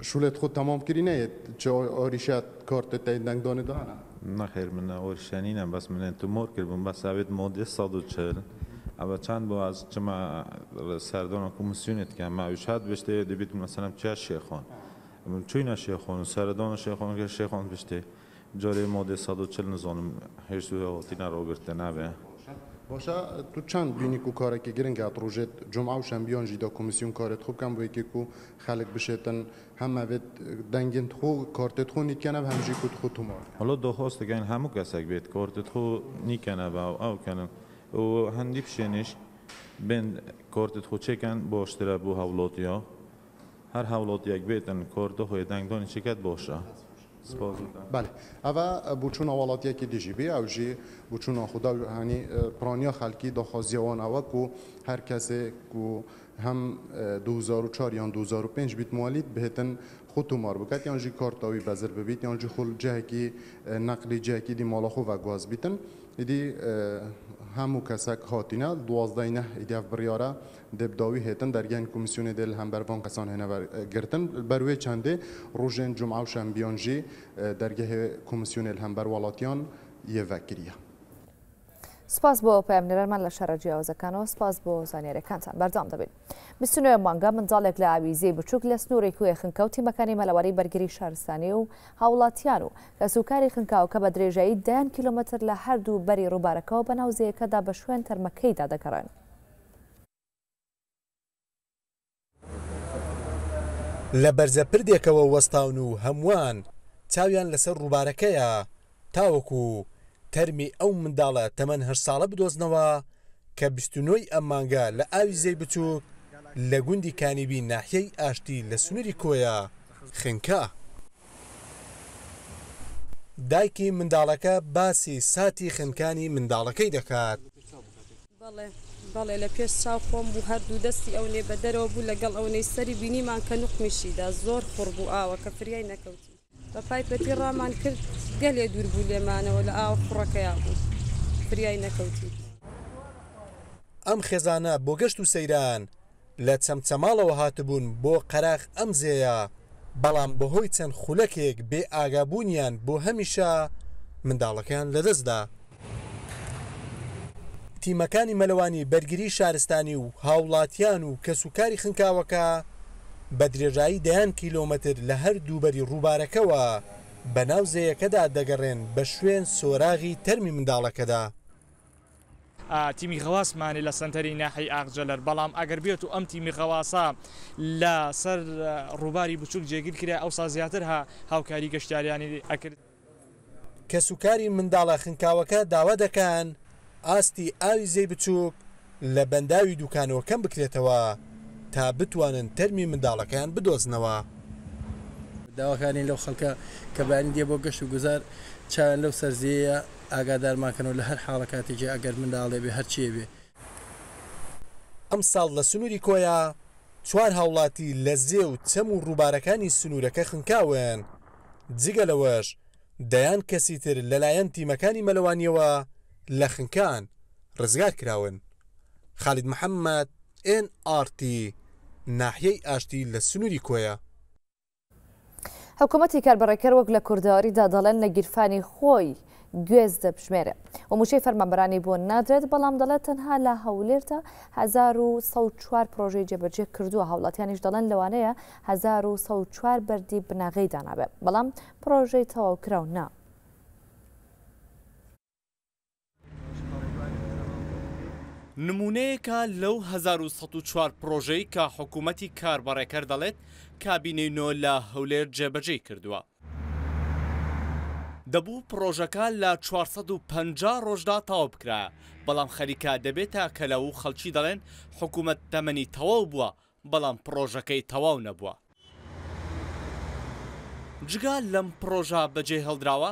შულეთ ხო დამამკირინე ჩო ორიშა دانه ინდან نه خیر من نه، بس من تومور کردم بس اوید ماده 140 اما چند با از چما سردان کمیسیونت که ما شاید بشته دبیت مثلا چه شیخان چوی شیخان سردان شیخان که شیخان بشته جاره ماده 140 نزانم هیچ سوی آتی نرا برته باشا تو چند بینی کو کاره که گرنگ ات روزت جمعه و شنبه جدا کمیسیون کارت خوب کم بوی که کو خلق بشتن همه وید دنگین خو کارت خو نیکنه و کود خود تو حالا حالا دخواست گن همو کسک بیت کارت خو نیکنه و او کنن و هندی بشینش بین کارت خو چکن باشتره بو یا هر حولات یک بیتن کارت خو دانی چکت باشه سپاس بله اوا بوچون اولاتیه که دیجی بی او جی بوچون خدا یعنی پرانیا خلکی دا خازیوان او کو هر کسی کو هم 2004 یا 2005 بیت موالید بهتن خود مار بکت یا جی کارتاوی بزر ببیت یا جی خل جه کی نقلی جه کی دی مالا خو و گاز بیتن Иди همو کسک هاتینا دوازدهینه ایدیف بریاره دبداوی هیتن در گین کمیسیون دل هم بروان کسان هنه گرتن بروی چنده روژن جمعه و شنبیانجی درگه کمیسیون هم بروالاتیان یه وکریه سپاس بۆ پامنێرەرمان لە شەرە جیاوازەکانەوە سپاس بۆ زانانیێرەکانتان بەردام دەبێت. بستنوێ مانگا منجڵێک لە ئاویزیی بچووک لە سنووری کوێ خنکەوتی مەکانی مەلەواری بەرگری شارستانی و هاوڵاتیان و کە سوکاری خنکاوکە بە درێژایی دایان کیلومتر لە هەردوو بەری ڕووبارەکەەوە بە ناوزەیەکەدا بە شوێن تەرمەکەیدا دەگەڕن. لە بەرزە پردێکەوە وەستاون و هەمووان چاویان لەسەر ڕووبارەکەیە تاوەکو و تەرمی ئەو منداڵە تەمەەن هەر ساڵە بدۆزنەوە کە بستنۆی ئەم مانگا لە ئاوی زەی بچووک لە گوندی کانیبی ناحیەی ئاشتی لە سنووری کۆیە خنکە. دایکی منداڵەکە باسی ساتی خنکانی منداڵەکەی دەکات. بەڵێ لە پێش چاو خۆم بوو هەردوو دەستی ئەو نێ بەدەرەوە بوو لەگەڵ ئەو نەی سەری بینیمان کە نوقمیشیدا زۆر خوڕ بوو ئاوە کە فریای نەکەوت. بە پایپەتی ڕامان کرد گەلێ دوور بوو لێمانەوە لە ئاو پڕەکەیا بوو پریای نەکەوتی ئەم خێزانە بۆ گەشت و سەیران لە چەمچەماڵەوە هاتبوون بۆ قەراخ ئەمزێە بەڵام بەهۆی چەند خولەکێک بێ ئاگابوونیان بۆ هەمیشە منداڵەکان لەدەستدا تیمەکانی مەلەوانی بەرگری شارستانی و هاوڵاتیان و کەسوکاری خنکاوەکە بە درێژایی دەیان کیلۆمەتر لە هەر دووبەری ڕووبارەکەەوە بەناوزەیەکەدا دەگەڕێن بە شوێن سۆراغی تەرمی منداڵەکەدا. تیمی خەواسمانی لە سنتەری ناحی ئاغجلەر بەڵام ئەگەر بێت و ئەم تیمی خەواسا لە سەر ڕووباری بچوک جێگیر کرا ئەو سا زیاتر ها هاوکاری گەشتیاریانی ئەکرد کە سوکاری منداڵە خنکاوەکە داوا دەکەن ئاستی ئاوی زەی بچووک لە بەنداوی دوکانەوە کەم بکرێتەوە تا بتوانن تەرمی منداڵەکەیان بدۆزنەوە. داواکانی لەو خەڵکە کە بەانی دێ بۆ گەشت و گوزار چایان لەو سەرزیەیە ئاگادارماکەنەوە لە هەر حاڵەکاتێکی ئەگەر منداڵێ بێ هەرچیە بێ. ئەم ساڵ لە سنووری کۆیا چوار هاوڵاتی لە زێ و چەم و ڕووبارەکانی سنوورەکە خنکاوێن جگە لەوەش دەیان کەسی تر لەلایەن تیمەکانی مەلەوانیەوە لە خنکان ڕزگار کراون خالید محەممەد NRT ناحیەی ئاشتی لە سنووری کۆیە حکوومەتی کاربڕێکەر وەک لە کووردداریدا دەڵێن لە گیرفانی خۆی گوێز دەبژمێرە و موشەی فەرمەبرانی بۆ نادرێت بەڵام دەڵێت تەنها لە هەولێرتە 1940 پرۆژەی جێبەجێ کردووە هاوڵاتیانیش دەڵێن لەوانەیە 1940 بەری بناغی دانابێت بەڵام پرۆژەی تەواو کراون نا. نمونەیەکە لەو 1940 پرۆژەی کە حکوومەتی کاربارێکەر دەڵێت کابینینۆ لە هەولێر جێبەجێ کردووە. دەبوو پرۆژەکە لە 450 ڕۆژدا تاو بکرا بەڵام خەریکە دەبێتە کە لە و خەڵکی دەڵێن حکوومەت تەمەنی تەواو بووە بەڵام پرۆژەکەی تەواو نەبووە. جگا لەم پرۆژە بەجێ هەڵدراوە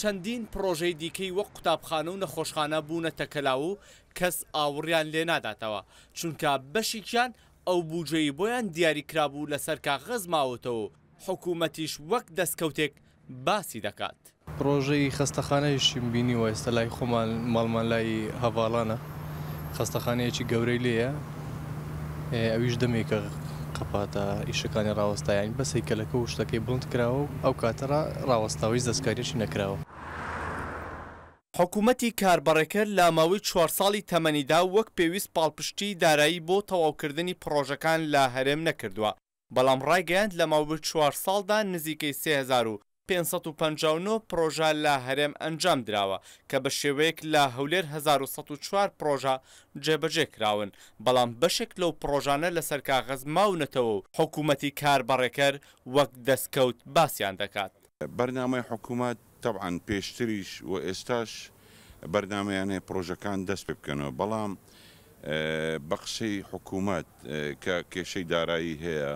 چەندین پرۆژەی دیکەی وەک قوتابخانە و نەخۆشخانە بوونەتە کەلاو و کەس ئاوریان لێ ناداتەوە چونکە بەشێکیان ئەو بوجەی بۆیان دیاریکرابوو لەسەر کاغز ماوەتەوە حکوومەتیش وەک دەستکەوتێک باسی دەکات. پرۆژەی خستەخانەی شیمبینی و ئێستا لای خۆمان ماڵمان لای هەواڵانە خستەخانەیەکی گەورەی لێە ئەویش دەمێکە قپاتە ئیشەکانی ڕاوەستایان بەسی کەلەکە و شتەکەی بڵند کراوە ئەو کاتەرا ڕاوەستاوی دەستکاریشی نەکراوە. حکوومەتی کاربڕێکە لە ماوەی چوار ساڵی تەمەنیدا وەک پێویست پاڵپشتی دارایی بۆ تەواوکردنی پرۆژەکان لە هەرێم نەکردووە بەڵام ڕایگەیاند لە ماوە چوار ساڵدا نزیکەی 1559 پرۆژە لە هەرێم ئەنجام درراوە کە بە شێوەیەک لە هەولێر 1940 پرۆژە جێبەجێ کراون بەڵام بەشێک لەو پرۆژانە لە سەرکاغەز ماونەتەوە و حکوومەتی کاربڕێکەر وەک دەستکەوت باسییان دەکات. بەرنامەی حکوومەت طبعاً پێشتریش و ئێستاش بەرنمەیان هەیە پرۆژەکان دەست پێ بکەنەوە بەڵام بەخشەی حکوومەت کە کێشەی دارایی هەیە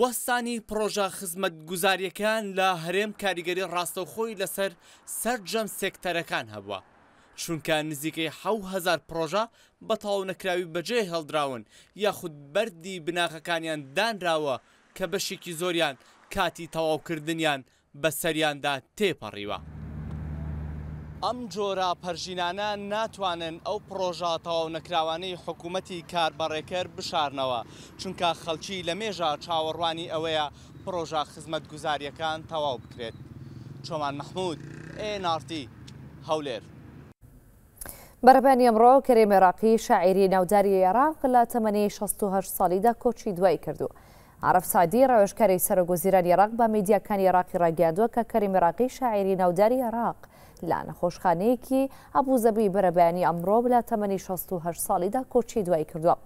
وەستانی پرۆژە خزمەت گوزاریەکان لە هەرێم کاریگەری ڕاستەوخۆی لەسەر سەررجەم سێکتەرەکان هەبووە. چونکە نزیکەی 1000 پرۆژە بە تاو نەکراوی بەجێ هەڵدراون یاخود بەری بناغەکانیان دانراوە کە بەشێکی زۆریان کاتی تەواوکردنیان بە سەریاندا تێپەڕیوە. ئەم جۆرە پەرژینانە ناتوانن ئەو پرۆژاتەوە نەکراوانەی حکوومەتی کاربڕێکەر بشارنەوە چونکە خەڵکی لە مێژە چاوەڕوانی ئەوەیە پرۆژە خزمەت گوزاریەکان تەواو بکرێت. چۆمان مححمود ئێنارتی هەولێر. بەرەبانی ئەمڕۆ کرێمێراقی شاعری ناوداری عێراق لە تەمەنی 16 ساڵیدا کۆچی دوای کردو. عرف سادی ڕێوشکاری سەرۆگۆزیران عێراق بە میدیاکانی عراقی ڕاگەاندووە کە کەریمێراقی شاعری ناوداری عراق لا نەخۆشخانەیەکی ئەبوو زەبی بەرەبیانی ئەمڕۆ لە تەمەنی 16 ساڵیدا کۆچی دوای کردووە.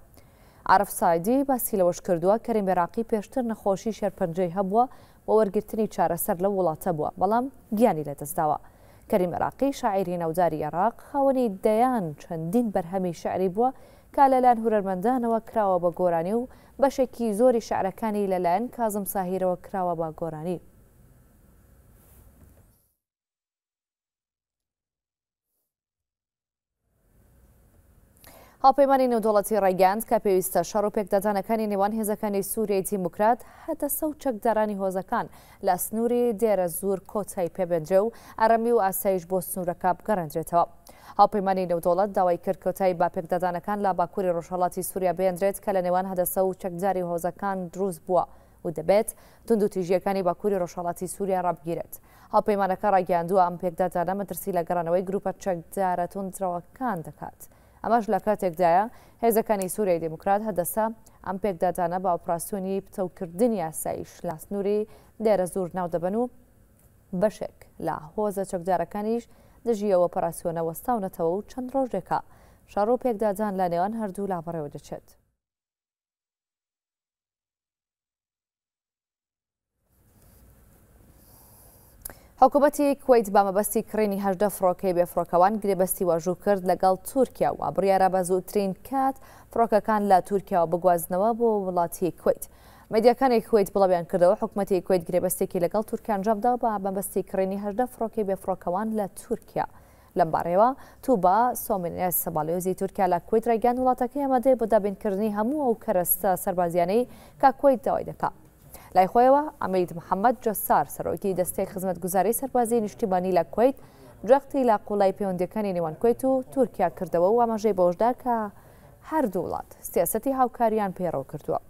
عرف سادی باسی لەوەش کردووە کەریمێراقی پێشتر نەخۆشی شەرپەنجەی هەبووە بۆ وەرگرتنی چارەسەر لە وڵاتە بووە بەڵام گیانی لەدەستداوە. کەریمێراقی شاعری ناوداری عێراق خاوەنی دەیان چەندین بەرهەمی شعری بووە کا لەلایەن هورەرمەندانەوە کراوە بە گۆرانی و بەشێکی زۆری شعرەکانی لەلایەن کازم ساهیرەوە کراوە بە گۆرانی. هاپەیمانی نودوڵەتی ڕێگەاند کە پێویستە شەڕ و پێکدەدانەکانی نێوان هێزەکانی سووریای دیموکرات هەتە سە چەکدارانی هۆزەکان لە سنووری دێرە زور کۆتایی پێبنجە و ئەرەمی و ئاسایش بۆ سنوورەکە بگەڕەنجێتەوە. هاوپەیمانی نەودۆڵەت داوای کرد کۆتایی باپێکدادانەکان لا باکووری ڕۆژهڵاتی سووریا بێندرێت کە لە نێوان هەدەسە و چەکجاری هۆزەکان دروست بووە. و دەبێت تند و تیژیەکانی باکووری ڕۆژهڵاتی سووریا ڕابگیرێت. هاوپەیمانەکە ڕاگەاندووە ئەم پێکدادانە مەترسی لە گەڕانەوەی گروپە چەکدارە تونندراوەکان دەکات. ئەمەش لە کاتێکدایە هێزەکانی سووریای دموکرات هەدەسە ئەم پێکدادانە بە ئۆپراسسیۆنی پتەوکردنی یاسایی شلاسنووری دێرە زوور ناو دەبن و بەشێک لە هۆزە چەکدارەکانیش دژی ئەوە پراسیۆنە وەستاونەتەوە و چەند ڕۆژێکە شارۆپێکداجان لە نێوان هەردوو لاپەڕێەوە دەچێت. حکوومەتی کویت بامەبەستی کرێنی هەدە فڕۆکەی بێفڕۆکەوان گرێبەستی واژوو کرد لەگەڵ تورکیا و بڕیاە بە زووترین کات فڕۆکەکان لە تورکیاوە بگوازنەوە بۆ وڵاتی کویت. مەدیەکانی کوێیت بڵەویان کردەوە حکوومەتی کوێیت گرێبەستێکی لەگەڵ تورکیان جەبدا بە بەمبستی کڕێنی هەردە فڕۆکی بێفڕۆکەوان لە تورکیا. لەمبارەوە تو بە سۆمنە سەبالۆزی تورکیا لە کوێیت ڕێگەان وڵاتەکە ئەمەدەی بۆ دابینکردنی هەموو ئەو کەرەستە سەربازیانەی کا کوێیت داوای دەکات. لای خۆیەوە ئەمرید محەممەد جەسار سەرۆکی دەستەی خزمەت گوزاری سەربازی نیشتیبانی لە کوێیت درختی لە قوڵای پەیوەندەکانی نێوان کوێیت و تورکیا کردەوە و ئاماژەی بۆشدا کە هەردوو وڵات سیاسەتی هاوکاریان پێڕەو کردووە.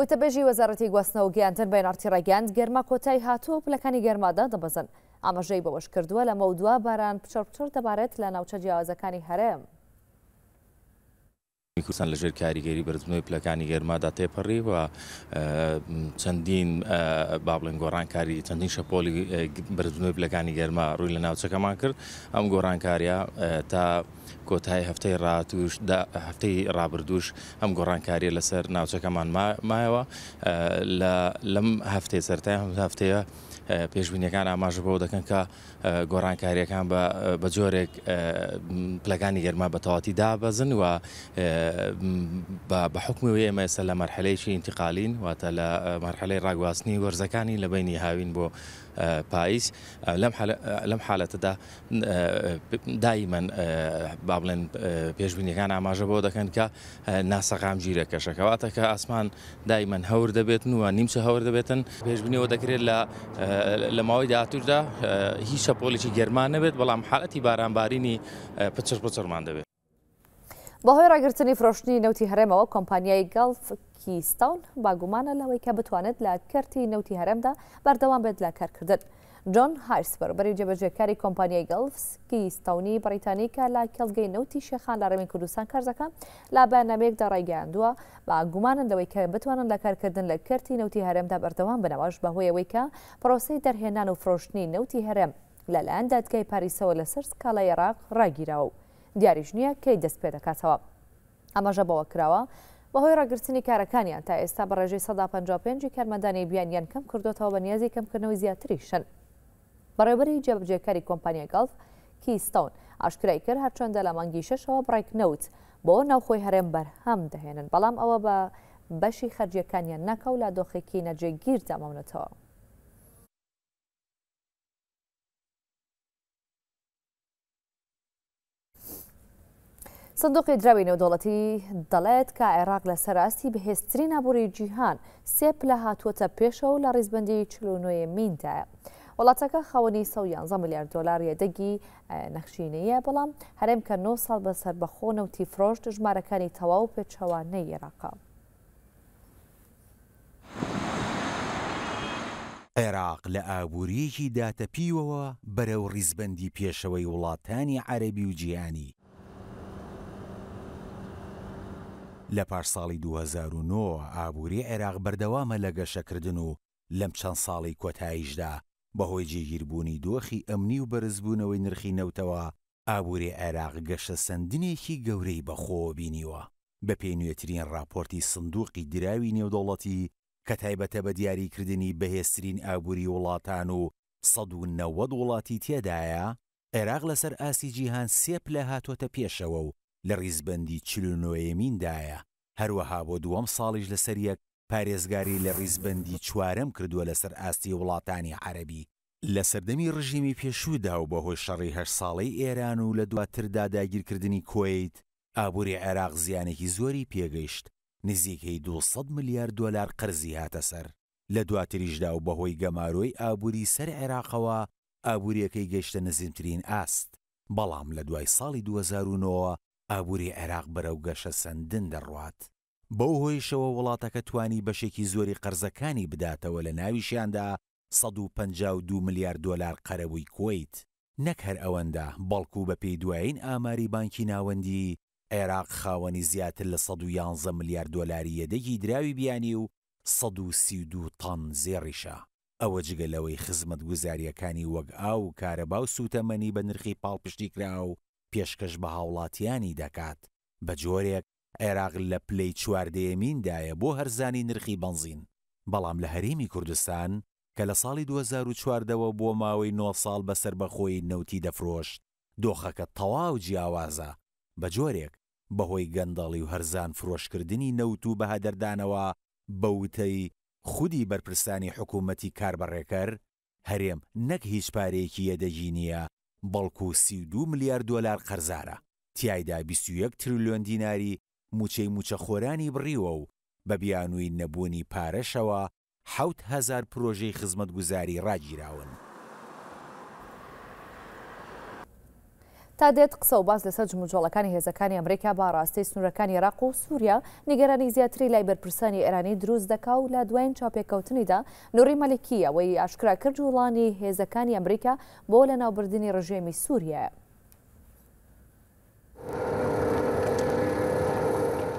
وتەبێژی وەزارەتی گواستنەوە گیانتر بەێنارتی ڕێگەاند گەرما کۆتای هاتووە پلەکانی گەرمادا دەبەزن ئاماژەی بەوەش کردووە لە مەودووا باران پچڕ پچڕ دەبارێت لە ناوچە جیاوازەکانی هەرێم. کوردستان لەژێر کاریگەری بەرزبنەوەی پلەکانی گەرمادا تێپەڕی و چەندین با بڵێن گۆڕانکاری چەندین شەپۆلی بەرزبنەوەی پلەکانی گەرما ڕووی لە ناوچەکەمان کرد ئەم گۆڕانکاریە تا کۆتایی هەفتەی ڕاتوش هەفتەی ڕابردوش ئەم گۆڕانکاریە لەسەر ناوچەکەمان مایەوە لەم هەفتەی سەرای هەفتەیە پێشببینیەکان ئاماژە بەوە دەکەن کە گۆڕانکاریەکان بە جۆرێک پلەکانی گەرما بەتەواتی دابەزن و بە حکمی ئێمە ئێستا لە مەرحلەیەکی انتقالین واتە لە مەرحلەی ڕاگواستنی وەرزەکانی لە بینی هاوین بۆ پاییز لەم حالەتەدا دایمەن با بڵێن پێشبینیەکان ئاماژە بۆ دەکەن کە ناسەقام گیرە کەشەکەواتە کە ئاسمان دایمەن هەور دەبێتن وە نیمچە هەور دەبێتن پێشبینیەوە دەکرێت لە لە ماوەی داتوردا هیچ شەپۆلێکی گەرمان نەبێت بەڵام حالەتی بارانبارینی پچر پچڕمان دەبێت بەهۆی ڕاگررتنی فرۆشتنی نەوتی هەرێمەوە کۆمپانیای گەڵف کیستاون باگومانە لەوەی کە بتوانێت لە کەرتی نەوتی هەرەمدا بەردەوام بێت لە کارکردن. جۆن هارسبەر بەری جێبەجێکاری کۆمپانیای گەڵفسکی ستاونی بریتانیکە لە کێڵگەی نەوتی شێخان لە ڕێمی کوردستان کارزەکە لا بەنامێکدا ڕێگەیاندووە با گومانن لەوەی کە بتوانن لە کارکردن لە کردی نەوتی هەرەمدا بەردەوام بنەوەش بەهۆیەوەی کە پرۆسی دەرهێنان و فرۆشتنی نەوتی هەرەم لەلایەن دادگای پاریسەوە لەسەر سکاڵای عێراق ڕاگیراوە. دیاریش نییە کەی دەست پێ دەکاتەوە ئەمەژە بەوە کراوە بەهۆی ڕاگررتنی کارەکانیان تا ئێستا بە ڕێژەی 155 کارمەدانی بیانیان کەم کردوەوە بە نیازی کەمکردنەوەی زیاتریشن بەڕێبەری جێبجێکاری کۆمپانیە گەڵف کیستون ئاشکرای کرد هەرچۆندە لە مانگی شەشەوە بڕێک نەوت بۆ ناوخۆی هەرێم بەرهەم دەهێنن بەڵام ئەوە بە بەشی خەرجیەکانیان نەکەو لا دۆخێکی نەجێگیر دامەونەتەوە. سندوقی دراوینەوە دۆڵەتی دەڵێت کە عێراق لە سەراستی بەهێستترین نابووری جیهان سێپ لە هاتووەتە پێشەوە لە ڕیزبندی چلونۆیە میندایە. وڵاتەکە خاوەنی 100 میلیارد دلاریە دەگی نەخشینەیە بەڵام هەرێم کە 9 ساڵ بە سربەخۆ نەوتی فرۆشت ژمارەکانی تەواو پێچەوانەی عێراقا. عێراق لە ئابووریەکی داتەپیوەوە بەرەو ڕیزبندی پێشەوەی وڵاتانی عەربی و جیهانی لە پاش ساڵی 2009 ئابووری عێراق بەردەوامە لە گەشەکردن و لەم چەند ساڵی کۆتاییشدا بەهۆی جێگیربوونی دۆخی ئەمنی و بەرزبوونەوەی نرخی نەوتەوە ئابووری عێراق گەشە سندنێکی گەورەی بەخۆ بینیوە بە پێی نوێترین راپۆرتی سندوقی دراوی نێودەوڵەتی کە تایبەتە بە دیاریکردنی بەهێسترین ئابووری وڵاتان و 1970 وڵاتی تێدایە عێراق لەسەر ئاسی جیهان سێپ لە هاتۆتە پێشەوە و لە ڕیزبندی چلونۆیەمیندایە هەروەها بۆ دووەم ساڵیش لەسەر یەک پارێزگاری لە ڕیزبندی چوارەم کردووە لەسەر ئاستی وڵاتانی عەربی لە سەردەمی ڕژیمی پێشوودا و بەهۆی شەڕی هەر ساڵی ئێران و لە دواتردا داگیرکردنی کۆیت ئابووری عێراق زیانێکی زۆری پێگەیشت نزیکەی 200 میلیارد دلار قەرزی هاتە سەر لە دواتریشدا و بەهۆی گەمارۆی ئابووری سەر عێراقەوە ئابووریەکەی گەیشتە نزیمترین ئاست بەڵام لە دوای ساڵی 2009 ئابووری عێراق بەرەو گەشە سندن دەڕوات بەو هۆیشەوە وڵاتەکە توانی بەشێکی زۆری قرزەکانی بداتەوە لە ناویشیاندا 152 ملیار دلار قەرەوەی کۆیت نەک هەر ئەوەندە بەڵکو بە پێی دوایین ئاماری بانکی ناوەندی عێراق خاوەنی زیاتر لە 111 ملیار دلاری یەدەگی دراوی بیانی و 132 تەن زێڕیشە ئەوە جگە لەوەی خزمەت گوزاریەکانی وەک ئا و کارەبا و سوتەمەنی بە نرخی پاڵپشتی کرا و پێشکەش بە هاوڵاتیانی دەکات بە جۆرێک عێراق لە پلەی چواردەیەمیندایە بۆ هەرزانی نرخی بنزین بەڵام لە هەرێمی کوردستان کە لە ساڵی 2004ەوە بۆ ماوەی 9 ساڵ بەسەر بەخۆی نەوتی دەفرۆشت دۆخەکە تەواو جیاوازە بە جۆرێک بەهۆی گەندەڵی و هەرزان فرۆشکردنی نەوت و بەهادەردانەوە بەوتەی خودی بەرپرسانی حکوومەتی کاربڕێکەر هەرێم نەک هیچ پارێکی یەدەگی نییە بەڵکو 32 ملیار دلار قەرزارە تایدا 21 تریلیۆن دیناری موچەی موچەخۆرانی بڕیوە و بە بیانووی نەبوونی پارەشەوە 1000 پرۆژەی خزمەتگوزاری ڕاگیراون. تا دێت قسە و باز لەسەر جموجۆڵەکانی هێزەکانی ئەمریکا با ڕاستەی سنوورەکانی عراق و سووریا نیگەرانی زیاتری لای بەرپرسانی ئێرانی دروست دەکا و لە دوایین چاپێککەوتنیدا نوری مەلیکی ئەوەی ئاشکرا کرد وڵانی هێزەکانی ئەمریکا بۆ لە ناوبردننی ڕژێمی سووریە.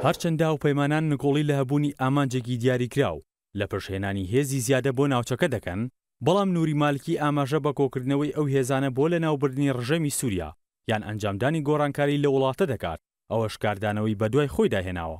هەرچەندا و پەیمانان نکۆڵی لە هەبوونی ئامانجێکی دیاریکرااو لە پەشێنانی هێزی زیادە بۆ ناوچەکە دەکەن بەڵام نوری مالکی ئاماژە بە کۆکردنەوەی ئەو هێزانە بۆ لە ناوبردننی ڕژەمی سووریا یان ئەنجامدانی گۆڕانکاری لە وڵاتە دەکات ئەوە شکاردانەوەی بە دوای خۆی داهێناوە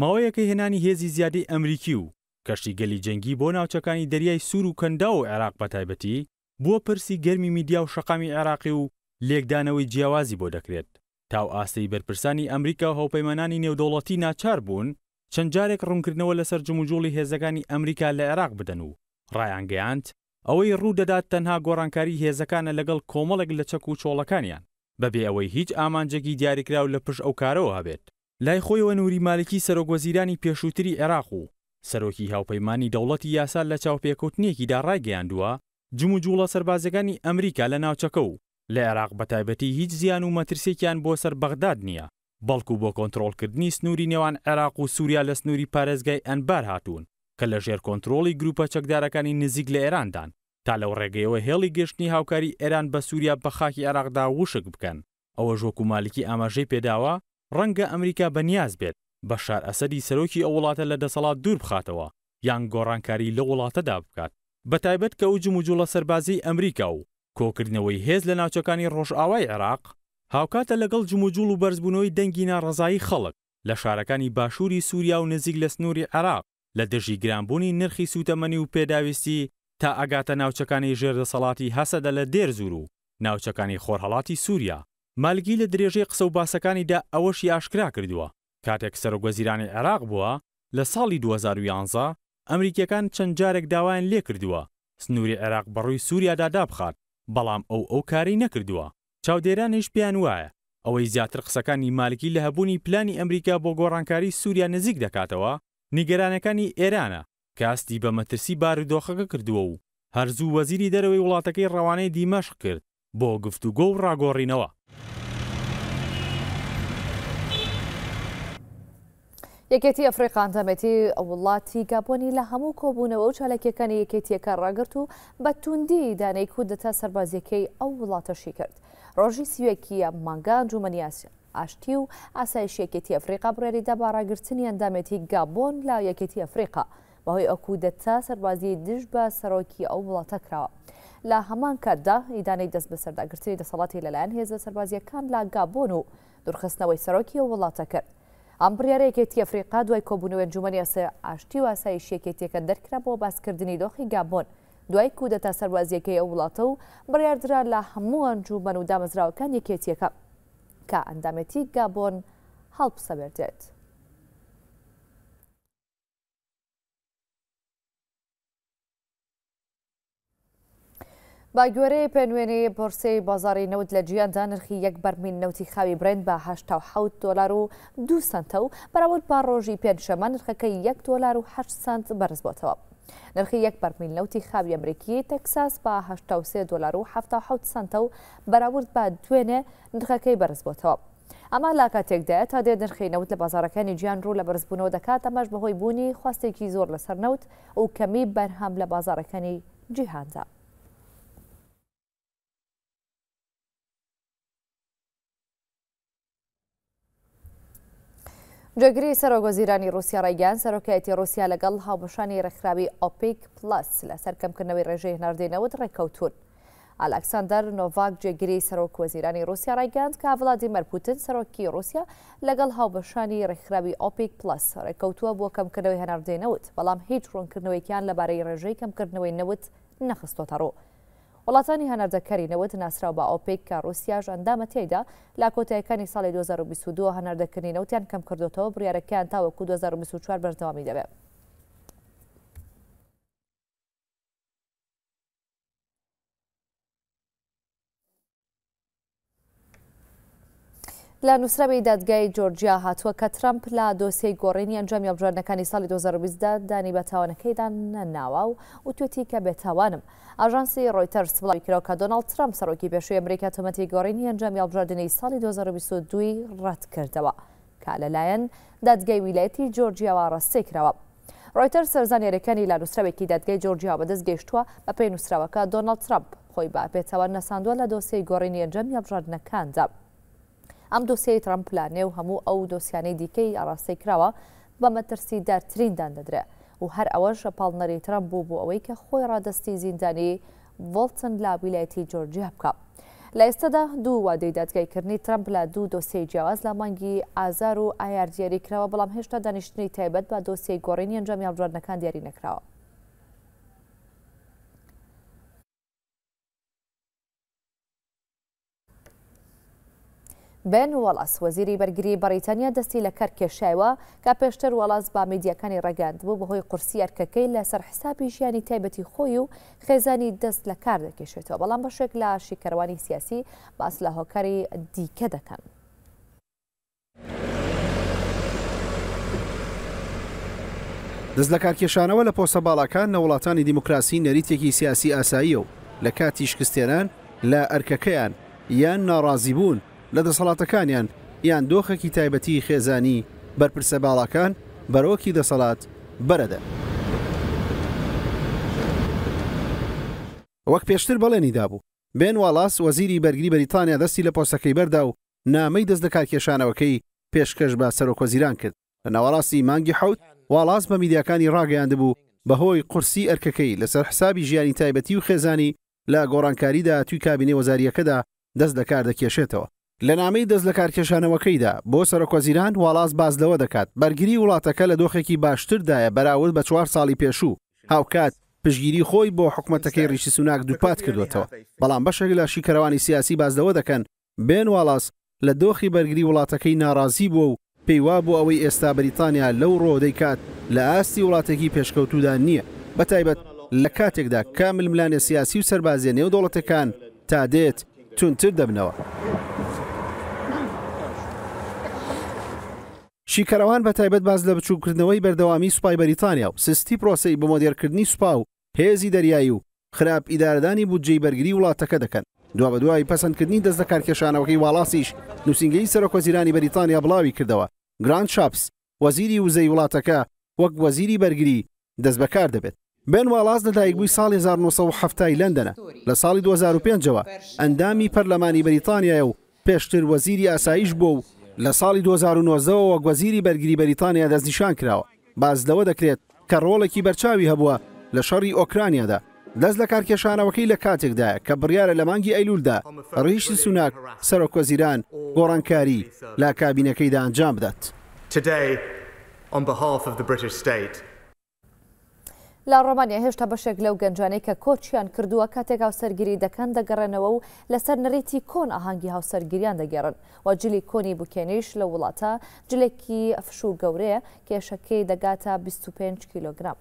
ماوەیەکەی هێنانی هێزی زیادی ئەمریکی و کەشتی گەلی جەنگی بۆ ناوچەکانی دەریای سوور و کەندا و عێراق بەتایبەتی بووە پرسی گەرمی میدیا و شەقامی عێراقی و لێکدانەوەی جیاوازی بۆ دەکرێت تاو ئاستی بەرپرسانی ئەمریکا و هەوپەیمانانی نێودوڵەتی ناچار بوون چەند جارێک ڕوونکردنەوە لەسەر جموجوڵی هێزەکانی ئەمریکا لە عێراق بدەن و ڕایانگەیاند ئەوەی ڕوودەدات تەنها گۆڕانکاری هێزەکانە لەگەڵ کۆمەڵێک لە چەک و چۆڵەکانیان بەبێ ئەوەی هیچ ئامانجێکی دیاریکراو لە پشت ئەو کارەوە هەبێت لای خۆیەوە نووری مالکی سەرۆگوەزیرانی پێشووتری عێراق و سەرۆکی هاوپەیمانی دەوڵەتی یاسا لە چاوپێکوتنیەکیدا ڕایگەیاندووە جم و جوڵە سربازەکانی ئەمریکا لە ناوچەکە و لە عێراق بەتایبەتی هیچ زیان و مەترسێکیان بۆ سەر بەغداد نییە بەڵکو بۆ کۆنتترۆلکردنی سنووری نێوان عێراق و سووریا لە سنووری پارێزگای ئەنبار هاتوون کە لە ژێر کۆنتترۆڵی گروپە چەکدارەکانی نزیک لە ئێراندان تا لەو ڕێگەیەوە هێڵی گەشتنی هاوکاری ئێران بە سووریا بە خاکی عراقدا وشک بکەن ئەوە ژۆکومالکی ئاماژەی پێداوە ڕەنگە ئەمریکا بەنیاز بێت بە شار ئەسەدی سەرۆکی ئەو وڵاتە لە دەسەڵات دوور بخاتەوە یان گۆڕانکاری لە وڵاتەدا بکات بەتایبەت کە و جموجوڵە سەربازی ئەمریکا و کۆکردنەوەی هێز لە ناوچەکانی ڕۆژئاوای عێراق هاوکاتە لەگەڵ جموجوول و بەرزبوونەوەی دەنگی ناڕزایی خەڵک لە شارەکانی باشووری سووریا و نزیک لە سنووری عراق لە دژی گرانبوونی نرخی سوتەمەنی و پێداویستی تا ئەگاتە ناوچەکانی ژێردەسەڵاتی هەسەدە لە دێر زور و ناوچەکانی خۆرهڵاتی سووریا مالگی لە درێژەی قسە و باسەکانیدا ئەوەشی ئاشکرا کردووە کاتێک سەرۆگوەزیرانی عێراق بووە لە ساڵی 2011 ئەمریکیەکان چەند جارێک داوایان لێ کردووە سنووری عێراق بەڕووی سووریادا دابخات بەڵام ئەو ئەو کاری نەکردووە چاودێرانیش پێیان وایە ئەوەی زیاتر قسەکانی مالکی لە هەبوونی پلانی ئەمریکا بۆ گۆڕانکاری سووریا نزیک دەکاتەوە نیگەرانەکانی ئێرانە کاستی بە مەترسی بارودۆخەکە کردووە و هەرزوو وەزیری دەرەوەی وڵاتەکەی ڕەوانەی دیمەش کرد بۆ گفتوگۆ و ڕاگۆڕینەوە یەکێتی ئەفریقان دەمەتی وڵاتی گابۆنی لە هەموو کۆبوونەوە و چالکیەکانی یەکێتیەکە ڕاگررت و بە توندی دانەی کودەتا سەربازیەکەی ئەو وڵاتەشی کرد ڕۆژی سوێکی مانگان جومەنیاسیە ئاشتی و ئاسایش یەکێتی ئەفریقا بڕێریدا باڕاگررتنی ئەندامەتی گابۆن لا یەکێتی ئەفریقا بەهۆی ئەکوودەتا سەربازی دژ بە سەرۆکی ئەو وڵاتە کراوە. لە هەمان کاتدا ئیدانەی دەست بە سەرداگررتنی دەسەڵاتی لەلایەن هێزە سەربازیەکان لا گابۆن و دوورخستنەوەی سەرۆکی و وڵاتە کرد. ئەم بریارێکێتی ئەفریقا دوای کۆبوونەوەن جومنی ئەس ئاشتی و ئاسایش یەکێتێکە دەرکرا بۆ باسکردنی دۆخی گابۆن. دوای کودەتا سەربازیەکەی ئەو وڵاتە و بڕاردرا لە هەموو ئەنجومەن و دامەزراوەکان یەکێتیەکە. کە ئەندامەتی گابۆن هەڵپسەبێتێت. باگوێرەی پێنوێنەی پرسەی بازاری نەوت لە گیاندا نرخی یەک بەرمین نەوتی خاوی برند بە 1970 دلار و دو سنتە و بەراورد با ڕۆژی پێنجشەمە نرخەکەی 1 دلار و 8 سنت بەرزبووتەوە. نرخی یەک بەرمیل لەوتی خاوی ئەمریکی تەکساس بە ه دلار و ه سنتە و بەراورد بە دوێنێ نرخەکەی بەرزبووتەوە. ئەما لا کاتێکدا تا دێ نرخی نەوت لە بازارەکانی گیان ڕوو لە بەرزبوونەوە دەکات ئەمەش بەهۆی بوونی خواستێکی زۆر لەسەر نەوت و کەمی بەرهەم لە بازارەکانی جیهاندا. جێگری سەرۆگۆزیرانی رووسیا ڕێگەیان سەرۆکایەتی رووسیا لەگەڵ هاوبشانی ڕێکخراوی ئۆپیک پلس لە سەرکەمکردنەوەی ڕێژەی هەناردێنەوەت ڕێککەوتون. ئالەکسساندەر نۆڤاک جێگیری سەرۆک وەزیرانی رووسیا ڕایگەاند کا وڵادی مەرپوتن سەرۆکی رووسیا لەگەڵ هاوبەشانی ڕێکخراوی ئۆپیک پلس ڕێککەوتووە بۆ کەمکردنەوەی هەناردێنەوت بەڵام هیچ ڕوونکردنەوەیکیان لەبارەی ڕێژەی کەمکردنەوەی نەوت نەخستۆتەڕۆ. وڵاتانی هەنەردەکەرینەوەت ناسرا بە ئۆپیک کە رووسیا ژەندامە تێدا لا کۆتایەکانی ساڵی 2022 هەنەردەکردنی نەوتیان کەم کردوەوە بریارەکەیان تاوەکو 2024 بەردەوامی دەبێت. لە نووسرەبەی دادگای جۆرجیا هاتووە کە ترامپ لە دۆسی گۆڕینی ئەنجام یابژارنەکانی ساڵی 2020دا دانی بەتاوانەکەیدا نەناوە و وتوێتی کە بێتاوانم ئاژانسی ڕۆیتەرس بڵاویکرەوە کە دۆناڵ ترامپ سەرۆکی پێشوی ئەمریکا تۆمەتی گۆڕینی ئەنجام یابژاردنەی ساڵی 2022 ڕەت کردەوە کا لەلایەن دادگای ویلەتی جۆرجیاوە ڕستێکراوە. ڕۆیتەر سەرزانێرەکانی لە نووسراوێکی دادگەی جۆرجیا بەدەست گەیشتووە بە پێی نووسراوەکە دۆناڵ ترامپ خۆی باپێتەوە نەساندووە لە دۆسی گۆڕینی ئەنجەم یابژاردنەکاندا. ئەم دۆسیی ترامپلانێ و هەموو ئەو دۆسیانەی دیکەی ئاراستەی کراوە بە مەترسی دارترینdan دەدرێت و هەر ئەوەش پاڵنەری ترامپ بوو بۆ ئەوەی کە خۆی ڕادستی زیندانی ڤڵتن لا ویلایەتی جۆرجیا بکە. لە ئێستادا دوو وادەی دادگایکردنی ترامپ لە دوو دۆسیی جیاواز لە مانگی ئازار و ئایار دیاریکراوە بەڵام هێشتا دانیشتنی تایبەت بە دۆسیی گۆڕینی ئەنجامی هەڵجارنەکان دیاری نەکراوە. بن وەڵاس وەزیری بەرگری بەریتانیا دەستی لە کەر کێشایەوە کە پێشتر وەڵاز با میدیەکانی ڕگەند بوو بەهۆی قورسیارکەکەی لەسەر حسابی ژیانی تایبەتی خۆی و خێزانی دەست لە کار دەکێشێتەوە بەڵام بەشێک لە شیکەوانی سیاسی باس لە هۆکاری دیکە دەکەن. دەست لە کارکێشانەوە لە پۆسە باڵەکان نە وڵاتانی دیموکراسی نەریتێکی سیاسی ئاساییە و لە کاتیشکستێنان لە ئەرکەکەیان یان ناڕازی بوون لە دەسەڵاتەکانیان یان دۆخەکی تایبەتی خێزانی بەرپرسە باڵەکان بەرۆکی دەسەڵات بەرەدە. وەک پێشتر بەڵێنیدا بوو بێن والاس وەزیری بەرگری بەریتانیا دەستی لە پۆستەکەی بەردا و نامەی دەست دەکات کێشانەوەکەی پێشکەش بە سەرۆکۆزیران کرد لە ناوەڕاستی مانگی حوت والاس بە میدیاکانی ڕاگەیاندبوو بەهۆی قورسی ئەرکەکەی لەسەر حسابی ژیانی تایبەتی و خێزانی لە گۆڕانکاریدا توی کابینێ وەزاریەکەدا دەست دەکار دەکێشێتەوە لە نامەی دەست لە کارکێشانەوەکەیدا بۆ سەرۆکۆزیران واڵاز باز لەوە دەکات بەرگری وڵاتەکە لە دۆخێکی باشتردایە بەراورد بە چوار ساڵی پێشوو هاوکات پشگیری خۆی بۆ حکوومەتەکەی ریشی سوناک دووپات کردوێتەوە بەڵام بەشێک لە شیکەرەوانی سیاسی بازدەوە دەکەن بێن واڵاس لە دۆخی بەرگری وڵاتەکەی ناڕازی بووە و پێیوا بۆ ئەوەی ئێستا بریتانیا لەو ڕۆدەیکات لە ئاستی وڵاتێکی پێشکەوتودا نییە بەتایبەت لە کاتێکدا کامل ملانێ سیاسی و سەربازیە نێو دەوڵەتەکان تا دێت تونتر دەبنەوە. شیکەرەوان بە تایبەت باز لە بچووکردنەوەی بەردەوامی سوپای بەریتانیا و سستی پرۆسی بە مۆدیرکردنی سوپا و هێزی دەریایی و خراپ ئیداردانی بودجێی بەرگری وڵاتەکە دەکەن دوا بە دوای پەسەندکردنی دەستە کارکێشانەوەکەی واڵاسیش نووسنگەی سەرۆکۆزیرانی بەریتانیا بڵاوی کردەوە گران شاپس وەزیری وزەی وڵاتەکە وەک وەزیری بەرگری دەست بەکار دەبێت بن واڵاز لەدایکبووی ساڵی 1970 لندنە لە ساڵی 2005ەوە ئەندامی پەرلەمانی بەریتانیایە و پێشتر وەزیری ئاسایش بۆ و لە ساڵی 2009ەوە گوەزیری بەرگری بەریتانیا دەستنیشان کراوە باز لەوە دەکرێت کە ڕۆڵێکی بەرچاوی هەبووە لە شەڕی ئۆکرانیادا دەست لە کارکێشانەوەکەی لە کاتێکدایە کە بڕیاە لە مانگی ئەیلولدا ڕیشی سوناک سەرۆکۆزیران گۆڕانکاری لا کابینەکەیدا ئەنجام بدات. Today, on behalf of the British state, لا ڕۆمانیا هێشتا بەشێک لەو گەنجانەی کە کۆچیان کردووە کاتێک هاوسەرگیری دەکەن دەگەڕێنەوە و لەسەر نەڕێتی کۆن ئاهانگی هاوسەرگیریان دەگەڕن و جلی کۆنی بکێنیش لە وڵاتە جلێکی ئەفش و گەورەیە کێشەکەی دەگاتە 25 کیلۆگرام.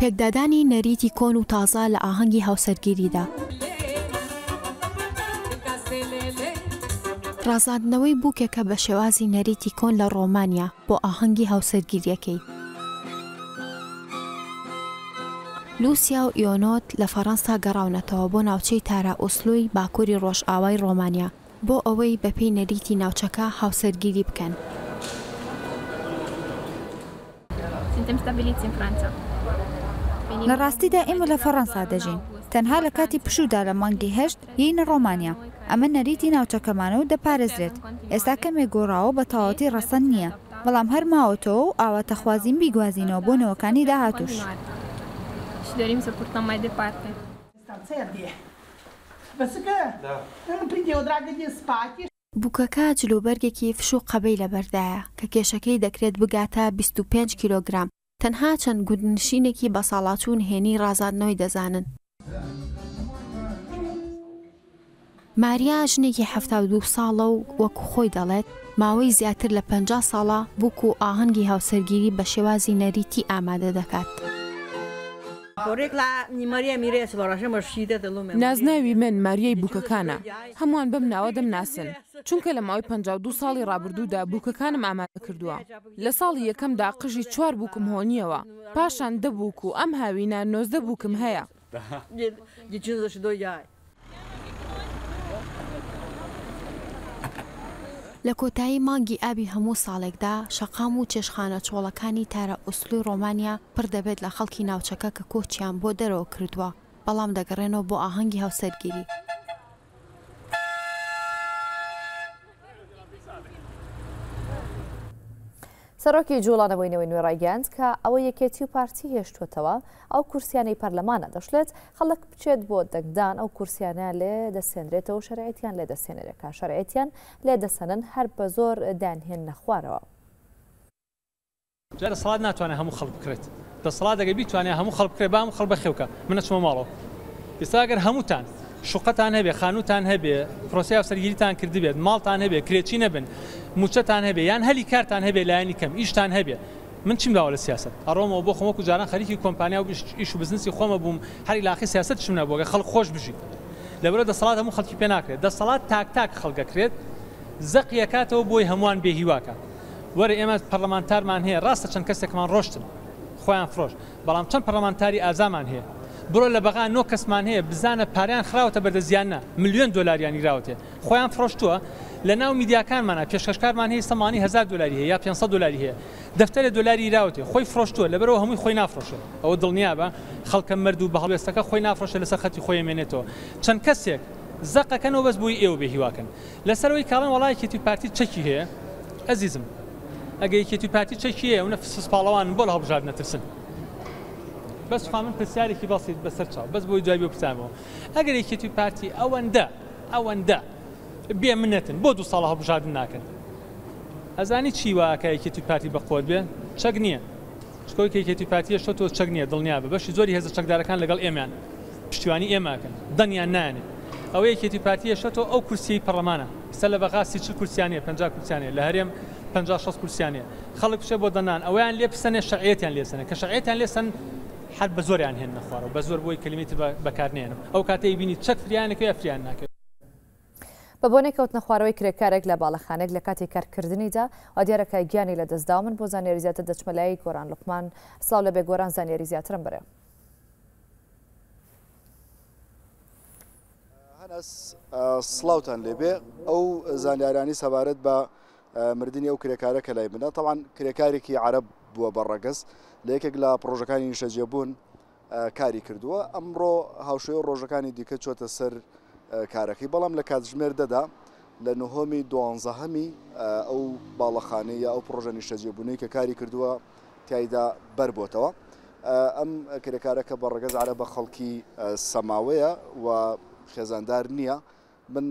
پێکدادانی نەریتی کۆن و تازە لە ئاهەنگی هاوسەرگیریدا. ڕازاندنەوەی بووکێکە بە شێوازی نەریتی کۆن لە ڕۆمانیا بۆ ئاهەنگی هاوسەرگیریەکەی. لوسیا و ئیۆنۆت لە فەڕەنسا گەڕاونەتەوە بۆ ناوچەی تارا ئوسلوی باکووری ڕۆژئاوای ڕۆمانیا بۆ ئەوەی بەپی نەریتی ناوچەکە هاوسەرگیری بکەن. لە ڕاستیدا ئێمە لە فەڕەنسا دەژین تەنها لە کاتی پشودا لە مانگی هەشت یینە ڕۆمانیا ئەمە نەریتی ناوچەکەمانە و دەپارێزرێت ئێستا کەمێ گۆڕاوە بە تەواوەتی ڕەسەن نییە بەڵام هەر ماوەتۆ و ئاواتەخوازیم بیگوازینەوە بۆ نەوەکانی داهاتوش بووکەکە جلوبەرگێکی فش و قەبەی لەبەردایە کە کێشەکەی دەکرێت بگاتە 25 کیلۆگرام تەنها چەند گودنشینێکی بە ساڵاتچوون هێنی ڕازادنەوەی دەزانن ماریا ژنێکی هەفتا دو ساڵە و وەکو خۆی دەڵێت ماوەی زیاتر لە 50 ساڵە بووک و ئاهەنگی هاوسەرگیری بە شێوازی نەریتی ئامادە دەکات. نازناوی من ماریای بووکەکانە هەمووان بەم ناوە دەمناسن چونکە لە ماوەی 52 ساڵی ڕابردوودا بووکەکانم ئامادە کردووە لە ساڵی یەکەمدا قژی چوار بووکم هۆنیەوە پاشان دەبووک و ئەم هاوینە نۆزدە بووکم هەیە دو یای لە کۆتایی مانگی ئابی هەموو ساڵێکدا شەقام و چێشخانە چۆڵەکانی تارە ئوسلوی ڕۆمانیا پڕ دەبێت لە خەڵکی ناوچەکە کە کۆچیان بۆ دەرەوە کردووە بەڵام دەگەڕێنەوە بۆ ئاهەنگی هاوسەرگیری سەرۆکی جوڵانەوەینەوەی نوێڕایگەاند کە ئەوە یەکێتی و پارتی هێشتوتەوە ئەو کورسیانەی پەرلەمانە دەشلێت خەڵک بچێت بۆ دەنگدان ئەو کورسیانە لێ دەسێنرێتەوە شەرعەتیان لێ دەسێنێرەکە شەرعەتیان لێ دەسەنن هەر بە زۆر دانهێن نەخوارەوە. جارە سڵات ناتوانێت هەموو خەڵ بکرێت دەسڵات دەگەی بیتوانێت هەموو خەڵ بکرێ بام خەڵ بەخێوکە منە چمە ماڵەوە. ئێستاگەر هەمووتان شوقەتان هەبێ خانوتان هەبێ پرۆسی ئەفسەرگیریتان کردی بێت ماڵتان هەبێ کرێکی نەبن موچەتان هەبێ یان هەلی کارتان هەبێ لایەنی کەم ئیشتان هەبێ من چیم باوە لە سیاست ئەڕۆمەوە بۆ خۆمە و جاران خەریکی کۆمپانیا و ئیش و بزنسی خۆمە بووم هەری لاخی سیاست چم نەبووگە خەڵ خۆش بژیت لەبرە دەسەڵات هەموو خەڵکی پێ ناکرێت دەسەڵات تاک تاک خەڵگەکرێت زەقیەکاتەوە بۆی هەمووان بێهیواکە وەرە ئێمە پەرلەمانتارمان هەیە ڕاستە چەند کەسێکمان ڕۆشتن خۆیان فرۆش بەڵام چەند پەرلەمانتاری ئازامان هەیە بڕۆ لە بەغان نۆ کەسمان هەیە بزانە پاریان خراوەتە بەردەزیانە میلیۆن دلاریانی راوتێ خۆیان فرۆشتووە لە ناو میدیاکانمانە پێشکەشکارمان هەیە سەمانی هزار دلاری هەیە یا 500 دلاری هەیە دەفتەرە دلاری راوتێ خۆی فرۆشتووە لەبەرەوە هەمووی خۆی نافرۆشێت ئەوە دڵنیا بە خەڵکە مرد و بە هەڵێستەکە خۆی نافرۆشە لەسەر خەتی خۆی مێنێتەوە چەند کەسێک زەقەکەنەوە بەس بووی ئێوە بێهیواکەن لەسەرەوەی کاڵان وڵایەتی پارتی چەکی هەیە ئەزیزم ئەگەی کێتی پارتی چەکیە و نە سپاڵەوان بۆ هەڵبژار نەترسن بەس خوا من پرسیارێکی بەسییت بەسەر چاو بەس بۆی جوابی پرسانەوە ئەگەر یەکێتی پارتی ئەوەندە ئەوەندە بێ منەتن بۆ دوو ساڵها بژادن ناکەن ئەزانی چیواکە یەکێتی پارتی بەخۆت بێ چەک نییە شکۆی کەکێتی پارتیە شۆ تۆ چەک نییە دڵنیا بە بەشی زۆری هێز چەکدارەکان لەگەڵ ئێمان پشتیوانی ئێماکەن دەنیان نانێت ئەوە یەکێتی پارتیە شەتۆ ئەو کورسی پەرلەمانە سە لە بەغاسی چ کورسیانە پ کورسیانە لە هەرێم 56 کورسیانە خەڵک پیشە بۆ دەنان ئەویان لێ پسەنێ شعەتیان لێسنە کە شعەتیان لێسن حد بە زۆریان هێن نەخوارەوە بە زۆر بۆی کللیمێت بەکارنێنم ئەو کاتەی بینی چەک فریانەکە فریان ناکەێت بە بۆنێکەوت نەخواارەوەی کرێکارێک لە باڵەخانێک لە کاتی کارکردنیدا و دیارەکە گیانی لە دەستدا من بۆ زانێری زیاتر دەچمەلایی گۆران لقمان ساڵ لە بێگۆران زانێری زیاترم بڕێ. هەنس سلااوان لێبێ ئەو زانیارانی سەبارەت بە مردنی ئەو کرێکارە کە لای بنە تەوان کرێکارێکی عرب بووە بە ڕەگەز لە یەکێک لە پرۆژەکانی شەجێبوون کاری کردووە ئەمڕۆ هاوشەیە ڕۆژەکانی دیکە چۆتە سەر کارەکەی بەڵام لە کاتژمێر دەدا لە نهۆمی دوانزەهەمی ئەو باڵەخانەی یا ئەو پرۆژەنی شەجێبوونەی کە کاری کردووە تایدا بربووتەوە ئەم کرێکارەکە بە ڕگەز عرە بە خەڵکی سەماوەیە و خێزاندار نییە من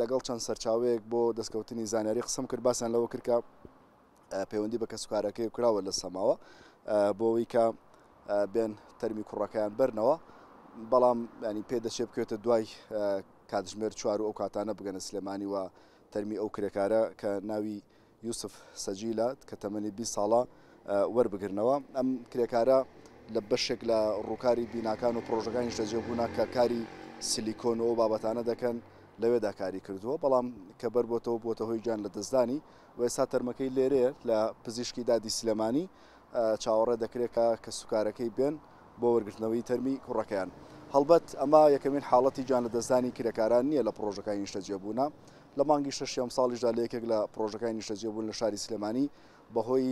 لەگەڵ چەند سەرچاوەیەک بۆ دەستکەوتنی زانیاری قسم کرد باسان لەوە کردکە پەیوەندی بە کەسوکارەکەی کراوە لە سەماوە بۆەوەی کە بێن تەرمی کوڕەکەیان بەرنەوە بەڵام ینی پێدەچێ بکوێتە دوای کاتژمێر چوار و ئەو کاتانە بگەنە سلێمانی وە تەرمی ئەو کرێکارە کە ناوی یوسف سەجیلات کە تەمەنی بی ساڵە وەربگرنەوە ئەم کرێکارە لە بەشێک لە ڕووکاری بیناکان و پرۆژەکانی شەجێبوونا کە کاری سیلیکۆن و بابەتانە دەکەن لەوێدا کاری کردووە بەڵام کە بەر بۆتەوە بۆتە هۆی گیان لە دەستدانی و ێستا تەرمەکەی لێرەیە لە پزیشکی دادی سلمانی چاوەڕە دەکرێتە کە سوکارەکەی بێن بۆ وەرگرتنەوەی تەرمی کوڕەکەیان. هەڵبەت ئەما یەکەمین حاڵەتی جان لە دەستانی کرێکاران نییە لە پرۆژەکانی نیشتەجیێبوونا لە مانگی ششم ساڵیشدا لە یەکێک لە پرۆژەکانی نیشتەجیێبوون لە شاری سلمانی بەهۆی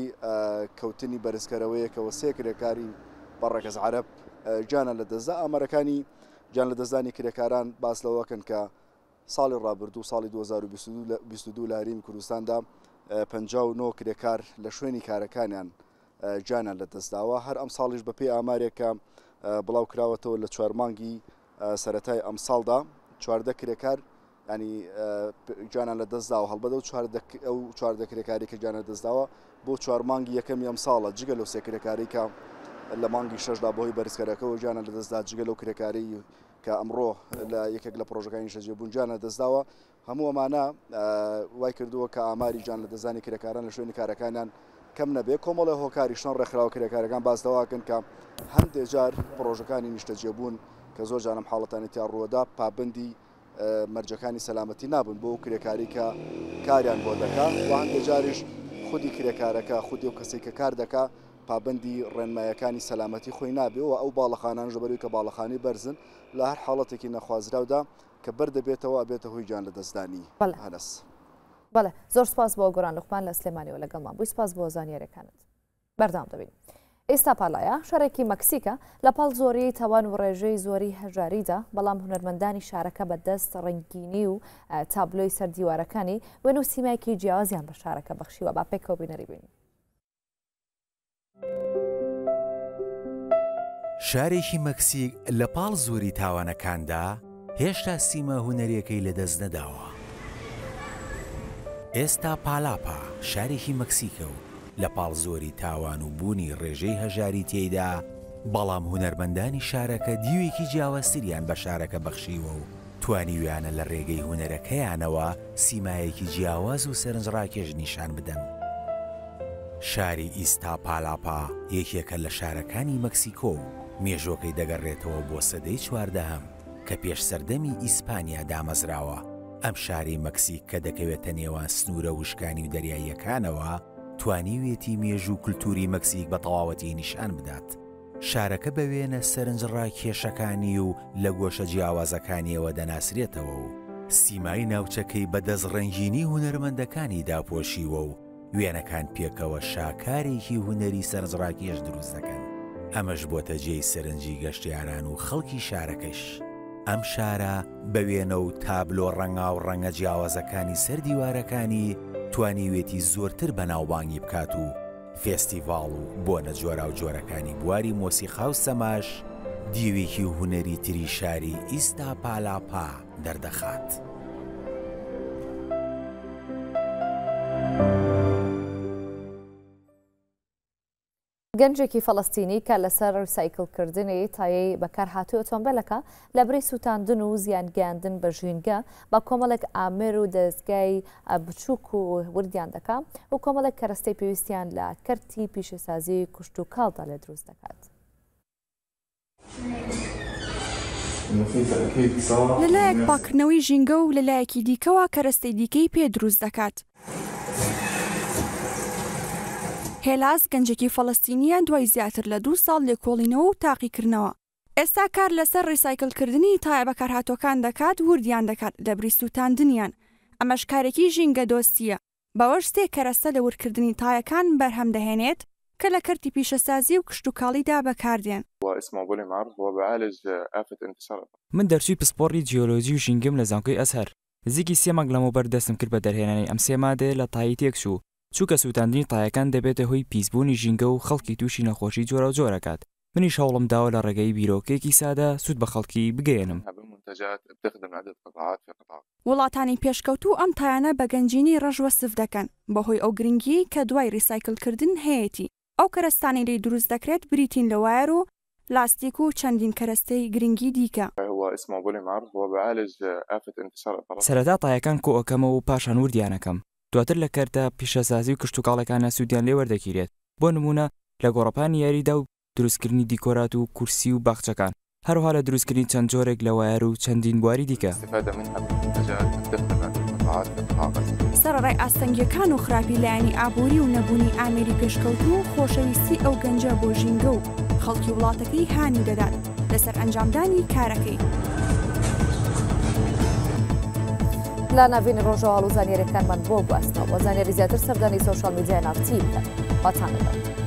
کەوتنی بەرزکەرەوەیەکەوە سێ کرێکاری بەڕێکەز عرب جانە لە دەزدا ئامەرەکانی جان لە دەستانی کرێکاران باس لەوەکەن کە ساڵی ڕابردوو ساڵی 2022 لارین کوردستاندا 59 کرێکار لە شوێنی کارەکانیان جانان لە دەستداوە هەر ئەم ساڵیش بەپی ئامارێکە بڵاو کراوەتەوە لە چوارمانگی سەتای ئەم ساڵدا چواردە کرێکار ینی جانان لە دەستداوە هەڵبەدە و ئەو چواردە کرێکارێکە جانە دەستداوە بۆ چوارمانگی یەکەم ئەم ساڵە جگە لەو سێکرێکاریکە لە مانگی شەشدا بۆی بەرزکەرەکەەوە جانە لە دەستدا جگە لەو کرێکاری کە ئەمڕۆ لە یەکێک لە پرۆژەکانی شەزیە بونجانە دەستداوە هەموو ئەمانە وای کردووە کە ئاماری جان لە دەزانی کرێکاران لە شوێنی کارەکانیان کەم نەبێت کۆمەڵی هۆکاریشان ڕێکخراوە کرێکارەکان بازدەواکەن کە هەندێک جار پرۆژەکانی نیشتەجێبوون کە زۆر جانم حاڵەتانێتیا ڕووەدا پابندی مەرجەکانی سەلامەتی نابن بۆ کرێکاری کە کاریان بۆ دەکات و هەندێک جاریش خودی کرێکارەکە خودی و کەسێک کە کار دەکات پابندی ڕێنمایەکانی سەلامەتی خۆی نابێەوە ئەو باڵەخانان ژبەروی کە باڵەخانی بەرزن لە هەر حاڵەتێکی نەخوازراودا کە بەردەبێتەوە ئەبێتە هۆی جان لە دەستدانی هەنس. بەڵێ زۆر سپاس بۆ گۆران لەخمان لە سلێمانیەوە لەگەڵمان بووی سپاس بۆ زانانیێرەکانت بەردام دەبین. ئێستا پاڵایە شارێکی مەکسیکە لە پاڵ زۆری تاوان و ڕێژەی زۆری هەژاریدا بەڵام هوەرمەندانی شارەکە بەدەست ڕنگینی و تابلۆی سەردیوارەکانی وێن و سیمایکی جیاوازیان بە شارەکە بەخشیوە با پێکەوە بینەری بینین. شارێکی مەکسیک لە پاڵ زووری تاوانەکاندا هێشتا سیمە هوەرەکەی لەدەست نەداوە. ئێستا پالاپا شارێکی مەکسیکە و لە پاڵ زۆری تاوان و بوونی ڕێژەی هەژاری تێدا بەڵام هوەرمەندانی شارەکە دیوێکی جیاوەسیریان بە شارەکە بەخشیوە و توانیویانە لە ڕێگەی هوەرەکەیانەوە سیمایەکی جیاواز و سەرنجڕاکێژ نیشان بدەن. شاری ئیستا پالاپا یەکێکە لە شارەکانی مەکسیکۆ مێژۆکەی دەگەڕێتەوە بۆ سەدەی چواردەهم کە پێش سەردەمی ئیسپانیا دامەزراوە ئەم شاری مەکسیک کە دەکەوێتە نێوان سنوورە وشکانی و دەریاییەکانەوە توانیوێتی مێژ و کولتوری مەکسیک بە تەواوەتی نیشان بدات. شارەکە بە وێنە سەرنجڕاکێشەکانی و لە گۆشە جیاوازەکانیەوە دەناسرێتەوە و سیمای ناوچەکەی بەدەست ڕەنگینی هوەرمەندەکانی داپۆشیوە و وێنەکان پێکەوە شاکارێکی هوەری سەرزڕاکیش دروست دەکەن ئەمەش بۆتە جێی سەرنجی گەشتیاران و خەڵکی شارەکەش ئەم شارە بە وێنە و تابلۆ ڕەنگا و ڕەنگە جیاوازەکانی سەر دیوارەکانی توانیوێتی زۆرتر بەناوبانگی بکات و فێستیڤاڵ و بۆنە جۆرا و جۆرەکانی بواری مۆسیخا و سەماش دیوێکی هوەری تری شاری ئیستا پالاپا دەردەخات. thank you گەنجێکی فەڵستینی کە لەسەر سایکلکردنی تایەی بەکار هاتووی ئۆتۆمبیلەکە لە بری سووتاندن و زیانگەاندن بە ژینگە بە کۆمەڵێک ئامر و دەستگای بچووک و وردیان دەکە و کۆمەڵێک کەرەستەی پێویستیان لە کەرتی پیشەسازی کوشت و کاڵدا لە دروست دەکات. لەلایەک پاکردنەوەی ژینگە و لەلایەکی دیکەوە کەرەستەی دیکەی پێ دروست دەکات. هێلاس گەنجێکی فەڵستینیە دوای زیاتر لە دوو ساڵ لێکۆڵینەوە و تاقیکردنەوە ئێستا کار لەسەر ڕیسایکلکردنی تایە بەکارهاتۆکان دەکات وردیان دەکات لە بریسووتاندنیان ئەمەش کارێکی ژینگە دۆستیە بەوەش سێ کەرەستە لە ورکردنی تایەکان بەرهەم دەهێنێت کە لە کەرتی پیشەسازی و کشتتوکاڵیدا بەکاردێن من دەرچوی پسپۆری جیۆلۆژی و ژینگم لە زانکۆی ئەسهر زیگی سێمەنگ لەمە بەردەستم کرد بە دەرهێنانی ئەم سێمادێ لە تاییت یەکچوو چووکە سووتاندنی تایەکان دەبێتە هۆی پیسبوونی ژینگە و خەڵکی تووشی نەخۆشی جۆرە و جۆرەکات منی شەوڵم داوە لە ڕێگەی بیرۆکێکی سادە سوود بە خەڵکی بگەێنم وڵاتانی پێشکەوتو ئەم تایانە بە گەنجینی ڕژوە سف دەکەن بەهۆی ئەو گرنگی کە دوای ریسایکلکردن هەیەی ئەو کەرستانی ری دروست دەکرێت بریتین لەوایەر و لاستیک و چەندین کەرەستەی گرنگی دیکە سەرەتا تایەکان کۆ ئەەکەمە و پاشان وردیانەکەم دواتر لە کەردا پیشەسازی و کشتتوکڵەکانە سوودیان لێ وەردەگیرێت بۆ نمونە لە گۆڕپانی یاریدا و دروستکردنی دیکۆرات و کورسی و باخچەکان هەروها لە دروستکردنی چەند جۆرێک لە وایار و چەندین بواری دیکە سەرڕای ئاستەنگیەکان و خراپی لایانی ئابووری و نەبوونی ئامری پێشکەوت و خۆشەویستی ئەو گەنجە بۆ ژینگە و خەڵکی وڵاتەکەی هانی دەدات لەسەر ئەنجامدانی کارەکەی. لە ناوین ڕۆژەواڵ و زانانیێرەکانمان بۆ گواستنەوە بۆ زانێری زیاتر سەردانی سوۆشال میدیای ناوچی بکەن. واتان بێت.